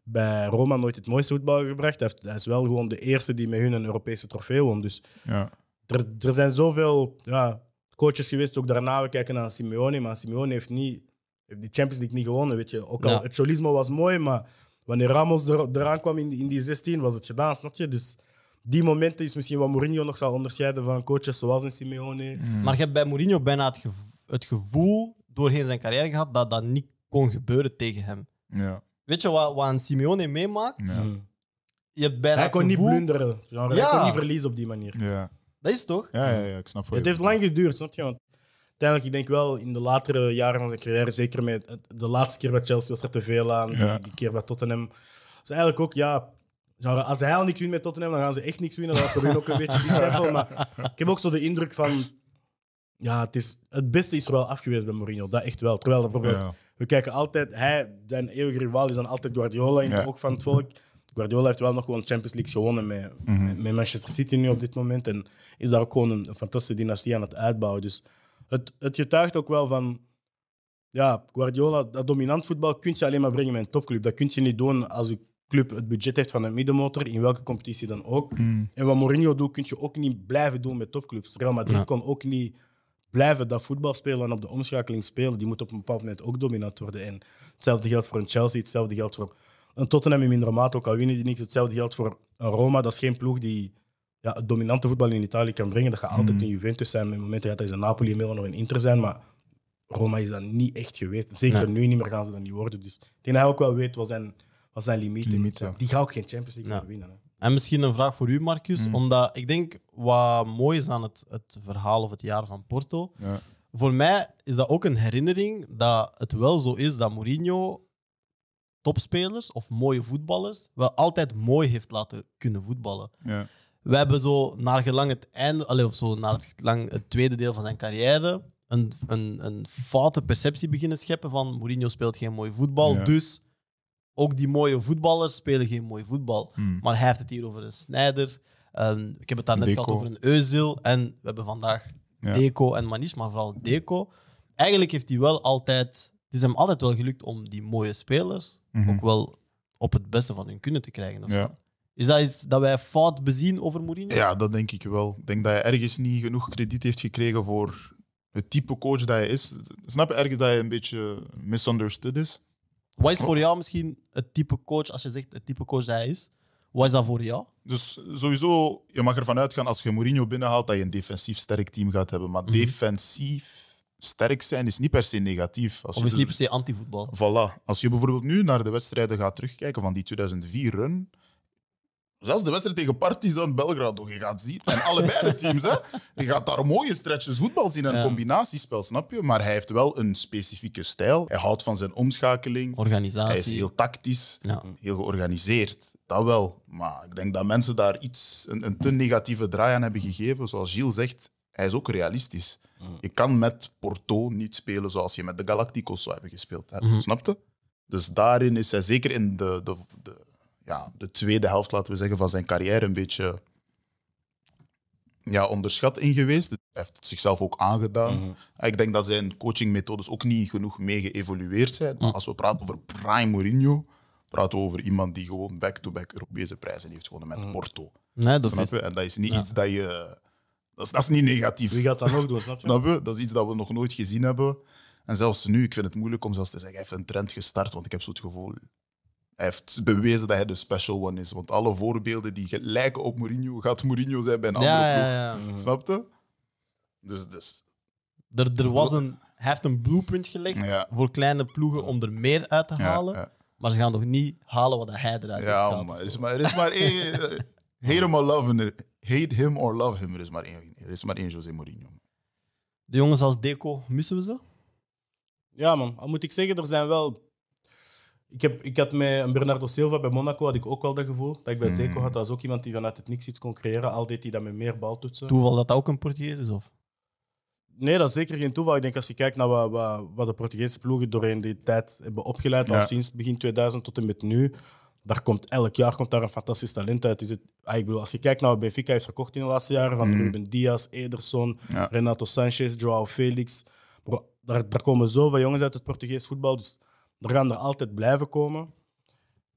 bij Roma nooit het mooiste voetbal gebracht. Hij, heeft, is wel gewoon de eerste die met hun een Europese trofee won. Dus ja. er, er, zijn zoveel ja, coaches geweest, ook daarna. We kijken naar Simeone, maar Simeone heeft, niet, heeft die Champions League niet gewonnen. Weet je. Ook al het cholismo was mooi, maar wanneer Ramos er, eraan kwam in die, in die 16, was het gedaan, snap je? Dus die momenten is misschien wat Mourinho nog zal onderscheiden van coaches zoals Simeone. Maar
je hebt bij Mourinho bijna het gevoel doorheen zijn carrière gehad dat dat niet kon
gebeuren tegen hem. Ja. Weet
je wat, wat een Simeone meemaakt? Ja. Hmm. Je hebt bijna hij kon niet blunderen. Hij kon niet verliezen op die manier. Ja. Dat is toch?
Ja, ja, ja ik snap het. Het heeft
lang
geduurd, snap je? Want uiteindelijk, ik denk wel in de latere jaren van zijn carrière, zeker met de laatste keer bij Chelsea was er te veel aan, die, keer bij Tottenham. Dus eigenlijk ook, ja, als hij al niks wint met Tottenham, dan gaan ze echt niks winnen. Dat is voor hun ook een beetje die [laughs] Maar ik heb ook zo de indruk van... Ja, het, is, het beste is er wel afgewezen bij Mourinho, dat echt wel. Terwijl bijvoorbeeld, we kijken altijd, hij, zijn eeuwige rival is dan altijd Guardiola in de oog van het volk. Guardiola heeft wel nog gewoon Champions League gewonnen met, mhm. met Manchester City nu op dit moment. En is daar ook gewoon een fantastische dynastie aan het uitbouwen. Dus het, het getuigt ook wel van. Ja, Guardiola, dat dominant voetbal kun je alleen maar brengen met een topclub. Dat kun je niet doen als je club het budget heeft van een middenmotor, in welke competitie dan ook. Mhm. En wat Mourinho doet, kun je ook niet blijven doen met topclubs. Real Madrid ja. kon ook niet blijven dat voetbal spelen en op de omschakeling spelen, die moet op een bepaald moment ook dominant worden. En hetzelfde geldt voor een Chelsea, hetzelfde geldt voor een Tottenham in minder mate, ook al winnen die niks. Hetzelfde geldt voor een Roma. Dat is geen ploeg die ja, het dominante voetbal in Italië kan brengen. Dat gaat altijd een hmm. Juventus zijn. Met momenten moment dat is een Napoli, inmiddels nog een Inter zijn. Maar Roma is dat niet echt geweest. Zeker nu niet meer gaan ze dat niet worden. Dus ik denk dat hij ook wel weet wat zijn, wat zijn limieten zijn. Die gaan ook geen Champions League
winnen. En misschien een vraag voor u, Marcus. Mhm. Omdat ik denk, wat mooi is aan het, het verhaal of het jaar van Porto. Ja. Voor mij is dat ook een herinnering dat het wel zo is dat Mourinho topspelers of mooie voetballers wel altijd mooi heeft laten kunnen voetballen. Ja. We hebben zo naar gelang het einde, of zo na het, lang, het tweede deel van zijn carrière, een, een, een foute perceptie beginnen scheppen van Mourinho speelt geen mooi voetbal, dus ook die mooie voetballers spelen geen mooi voetbal. Hmm. Maar hij heeft het hier over een Snijder. ik heb het daar net gehad over een Euzil. En we hebben vandaag Deco en Manis, maar vooral Deco. Eigenlijk heeft hij wel altijd... Het is hem altijd wel gelukt om die mooie spelers mhm. ook wel op het beste van hun kunnen te krijgen. Of ja. Is dat iets dat wij fout bezien over Mourinho?
Ja, dat denk ik wel. Ik denk dat hij ergens niet genoeg krediet heeft gekregen voor het type coach dat hij is. Snap je ergens dat hij een beetje misunderstood is? Wat is voor jou misschien het type coach, als je zegt het type coach dat hij is? Wat is dat voor jou? Dus sowieso, je mag ervan uitgaan als je Mourinho binnenhaalt dat je een defensief sterk team gaat hebben. Maar mhm. defensief sterk zijn is niet per se negatief. Als of is dus, niet per se anti-voetbal. Voilà. Als je bijvoorbeeld nu naar de wedstrijden gaat terugkijken van die 2004-run, Zelfs de wedstrijd tegen Partizan Belgrado, je gaat zien. En allebei de teams, hè. Je gaat daar mooie stretches voetbal zien en ja. combinatiespel, snap je? Maar hij heeft wel een specifieke stijl. Hij houdt van zijn omschakeling. Organisatie. Hij is heel tactisch, heel georganiseerd. Dat wel. Maar ik denk dat mensen daar iets, een, een te negatieve draai aan hebben gegeven. Zoals Gilles zegt, hij is ook realistisch. Mm. Je kan met Porto niet spelen zoals je met de Galacticos zou hebben gespeeld. Hè? Mhm. Snapte? Dus daarin is hij zeker in de, de, de ja, de tweede helft, laten we zeggen, van zijn carrière een beetje ja, onderschat in geweest. Hij heeft het zichzelf ook aangedaan. Mhm. Ik denk dat zijn coachingmethodes ook niet genoeg mee geëvolueerd zijn. als we praten over Prime Mourinho, praten we over iemand die gewoon back-to-back Europese prijzen heeft gewonnen met mhm. Porto. Nee, dat is... En dat is niet iets dat je... Dat is, dat is niet negatief. Wie gaat dat nog doen, snap je? Dat is iets dat we nog nooit gezien hebben. En zelfs nu, ik vind het moeilijk om zelfs te zeggen, hij heeft een trend gestart, want ik heb zo het gevoel, hij heeft bewezen dat hij de special one is. Want alle voorbeelden die lijken op Mourinho, gaat Mourinho zijn bij een andere ja, mhm. Snapte? Dus, dus. Er, er was een,
hij heeft een blueprint gelegd voor kleine ploegen om er meer uit te halen. Maar ze gaan nog niet halen wat hij eruit heeft gehaald. Maar, er is maar, er is maar één...
hate him or love him. Hate him or love him. Er is maar één, er is maar één José Mourinho.
De jongens als Deco, missen we ze?
Ja man, al moet ik zeggen, er zijn wel
ik, heb, ik had met Bernardo Silva bij Monaco had ik ook wel dat gevoel. Dat ik bij mm. Deco had, dat was ook iemand die vanuit het niks iets kon creëren, al deed hij dat met meer baltoetsen. Toeval dat dat ook
een Portugees is? Of?
Nee, dat is zeker geen toeval. Ik denk als je kijkt naar wat, wat, de Portugese ploegen doorheen die tijd hebben opgeleid, al sinds begin 2000 tot en met nu, daar komt elk jaar komt daar een fantastisch talent uit. Is het, ah, ik als je kijkt naar wat Benfica heeft verkocht in de laatste jaren, van hmm. Ruben Diaz, Ederson, Renato Sanchez, Joao Felix. daar, daar komen zoveel jongens uit het Portugees voetbal. Dus er gaan er altijd blijven komen.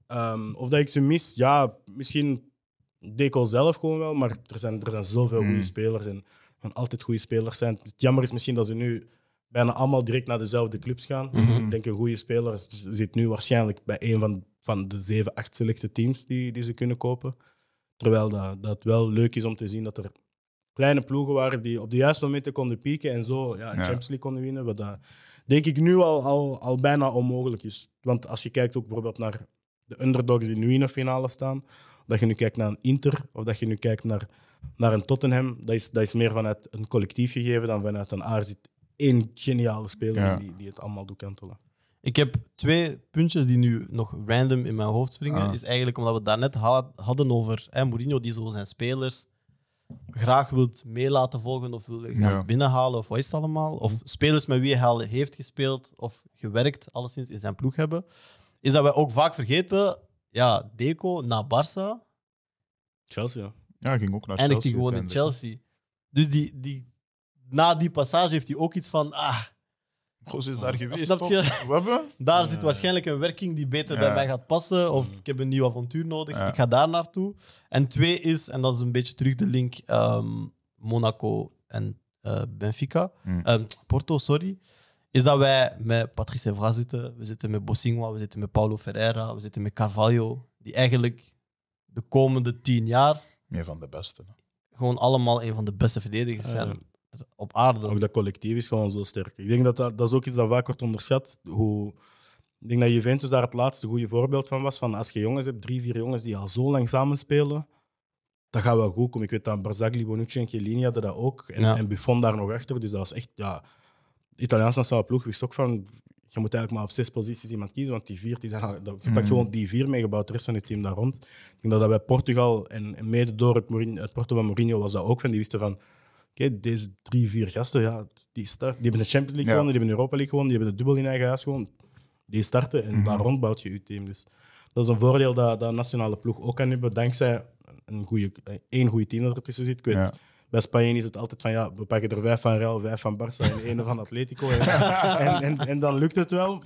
Ehm, of dat ik ze mis, ja, misschien Deco zelf gewoon wel, maar er zijn, er zijn zoveel hmm. goede spelers en gaan altijd goede spelers zijn. Het jammer is misschien dat ze nu bijna allemaal direct naar dezelfde clubs gaan. Mhm. Ik denk een goede speler zit nu waarschijnlijk bij een van, van de zeven, acht selecte teams die, die ze kunnen kopen. Terwijl dat, dat wel leuk is om te zien dat er kleine ploegen waren die op de juiste momenten konden pieken en zo ja, Champions League konden winnen. Wat denk ik nu al, al, al bijna onmogelijk is. Want als je kijkt ook bijvoorbeeld naar de underdogs die nu in de finale staan, dat je nu kijkt naar een Inter of dat je nu kijkt naar, naar een Tottenham, dat is, dat is meer vanuit een collectief gegeven dan
vanuit een Aarzit. Eén geniale speler die, die het allemaal doet kantelen. Ik heb twee puntjes die nu nog random in mijn hoofd springen. Ah. Is eigenlijk omdat we het daarnet hadden over hè, Mourinho die zo zijn spelers graag wilt meelaten laten volgen of wil binnenhalen of wat is het allemaal. Of hm. spelers met wie hij al heeft gespeeld of gewerkt, alleszins in zijn ploeg hebben. Is dat we ook vaak vergeten, ja, Deco na Barça. Chelsea,
ja. hij ging ook naar Chelsea. en hij gewoon in Chelsea.
Dus die, die, na die passage heeft hij ook iets van, ah, Goos is ah. daar geweest. Snap je? Daar zit waarschijnlijk een werking die beter bij mij gaat passen. Of ik heb een nieuw avontuur nodig. Ik ga daar naartoe. En twee is, en dat is een beetje terug de link, ehm, Monaco en eh, Benfica. Hmm. Ehm, Porto, sorry. Is dat wij met Patrice Evra zitten. We zitten met Bosingwa, we zitten met Paulo Ferreira, we zitten met Carvalho. Die eigenlijk de komende tien
jaar... Een van de beste.
Gewoon allemaal een van de beste verdedigers zijn op aarde.
Ook dat collectief is gewoon zo sterk. Ik denk dat dat, dat is ook iets dat vaak wordt onderschat. Hoe, ik denk dat Juventus daar het laatste goede voorbeeld van was. Van als je jongens hebt, drie, vier jongens die al zo lang samen spelen, dat gaat wel goed komen. Ik weet dat Barzagli, Bonucci en Chiellini hadden dat ook. En, en, Buffon daar nog achter. Dus dat was echt, ja... Italiaans nationale ploeg wist ook van... Je moet eigenlijk maar op zes posities iemand kiezen, want die vier... Die zijn, je pakt mm. gewoon die vier mee, de rest van het team daar rond. Ik denk dat dat bij Portugal, en, mede door het, Mourinho, het Porto van Mourinho, was dat ook van. Die wisten van okay, deze drie, vier gasten, ja, die, start, die hebben de Champions League gewonnen, die hebben de Europa League gewonnen, die hebben de dubbel in eigen huis gewonnen. Die starten en mhm. daar rond je je team. Dus dat is een voordeel dat, dat nationale ploeg ook kan hebben, dankzij een goede, eh, één goede team dat er tussen zit. Ik weet, bij Spanje is het altijd van ja, we pakken er vijf van Real, vijf van Barça en één van Atletico. [laughs] En, en, en, dan lukt het wel.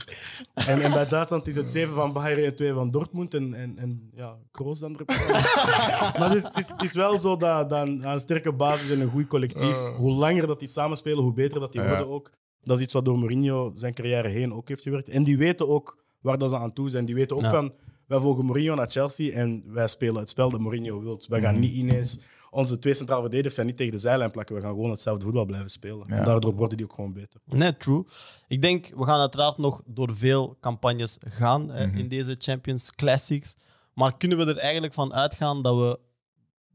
En, en bij Duitsland is het zeven van Bayern en twee van Dortmund. En, en, en ja, Kroos dan erop [laughs] maar dus, het, is, het is wel zo dat, dat een, sterke basis en een goed collectief, eh. hoe langer dat die samenspelen, hoe beter dat die worden ook. Dat is iets wat door Mourinho zijn carrière heen ook heeft gewerkt. En die weten ook waar dat ze aan toe zijn. Die weten ook van, wij volgen Mourinho naar Chelsea en wij spelen het spel dat Mourinho wil. Wij gaan mhm. niet ineens onze twee centrale verdedigers zijn niet tegen de zijlijn plakken. We gaan gewoon hetzelfde voetbal blijven spelen. En daardoor worden die ook gewoon beter.
Net true. Ik denk, we gaan uiteraard nog door veel campagnes gaan mhm. in deze Champions Classics. Maar kunnen we er eigenlijk van uitgaan dat we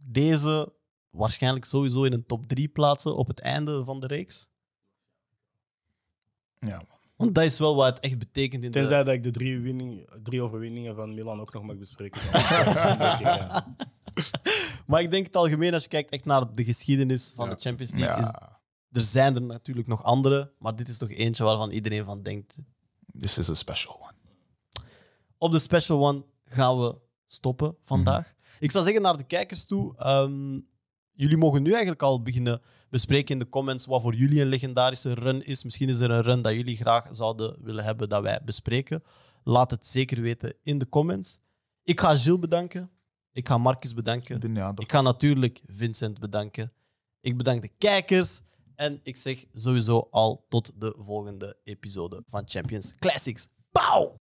deze waarschijnlijk sowieso in een top 3 plaatsen op het einde van de reeks? Ja, man. Want dat is wel wat het echt betekent. In Tenzij de... dat ik de drie, drie overwinningen van Milan ook nog mag bespreken. [laughs] Maar ik denk het algemeen, als je kijkt echt naar de geschiedenis van de Champions League, is, er zijn er natuurlijk nog andere, maar dit is toch eentje waarvan iedereen van denkt.
This is a special one.
Op de special one gaan we stoppen vandaag. Mhm. Ik zou zeggen naar de kijkers toe, ehm, jullie mogen nu eigenlijk al beginnen bespreken in de comments wat voor jullie een legendarische run is. Misschien is er een run dat jullie graag zouden willen hebben dat wij bespreken. Laat het zeker weten in de comments. Ik ga Gilles bedanken. Ik ga Marcus bedanken. ik ga natuurlijk Vincent bedanken. Ik bedank de kijkers. En ik zeg sowieso al tot de volgende episode van Champions Classics. Pauw!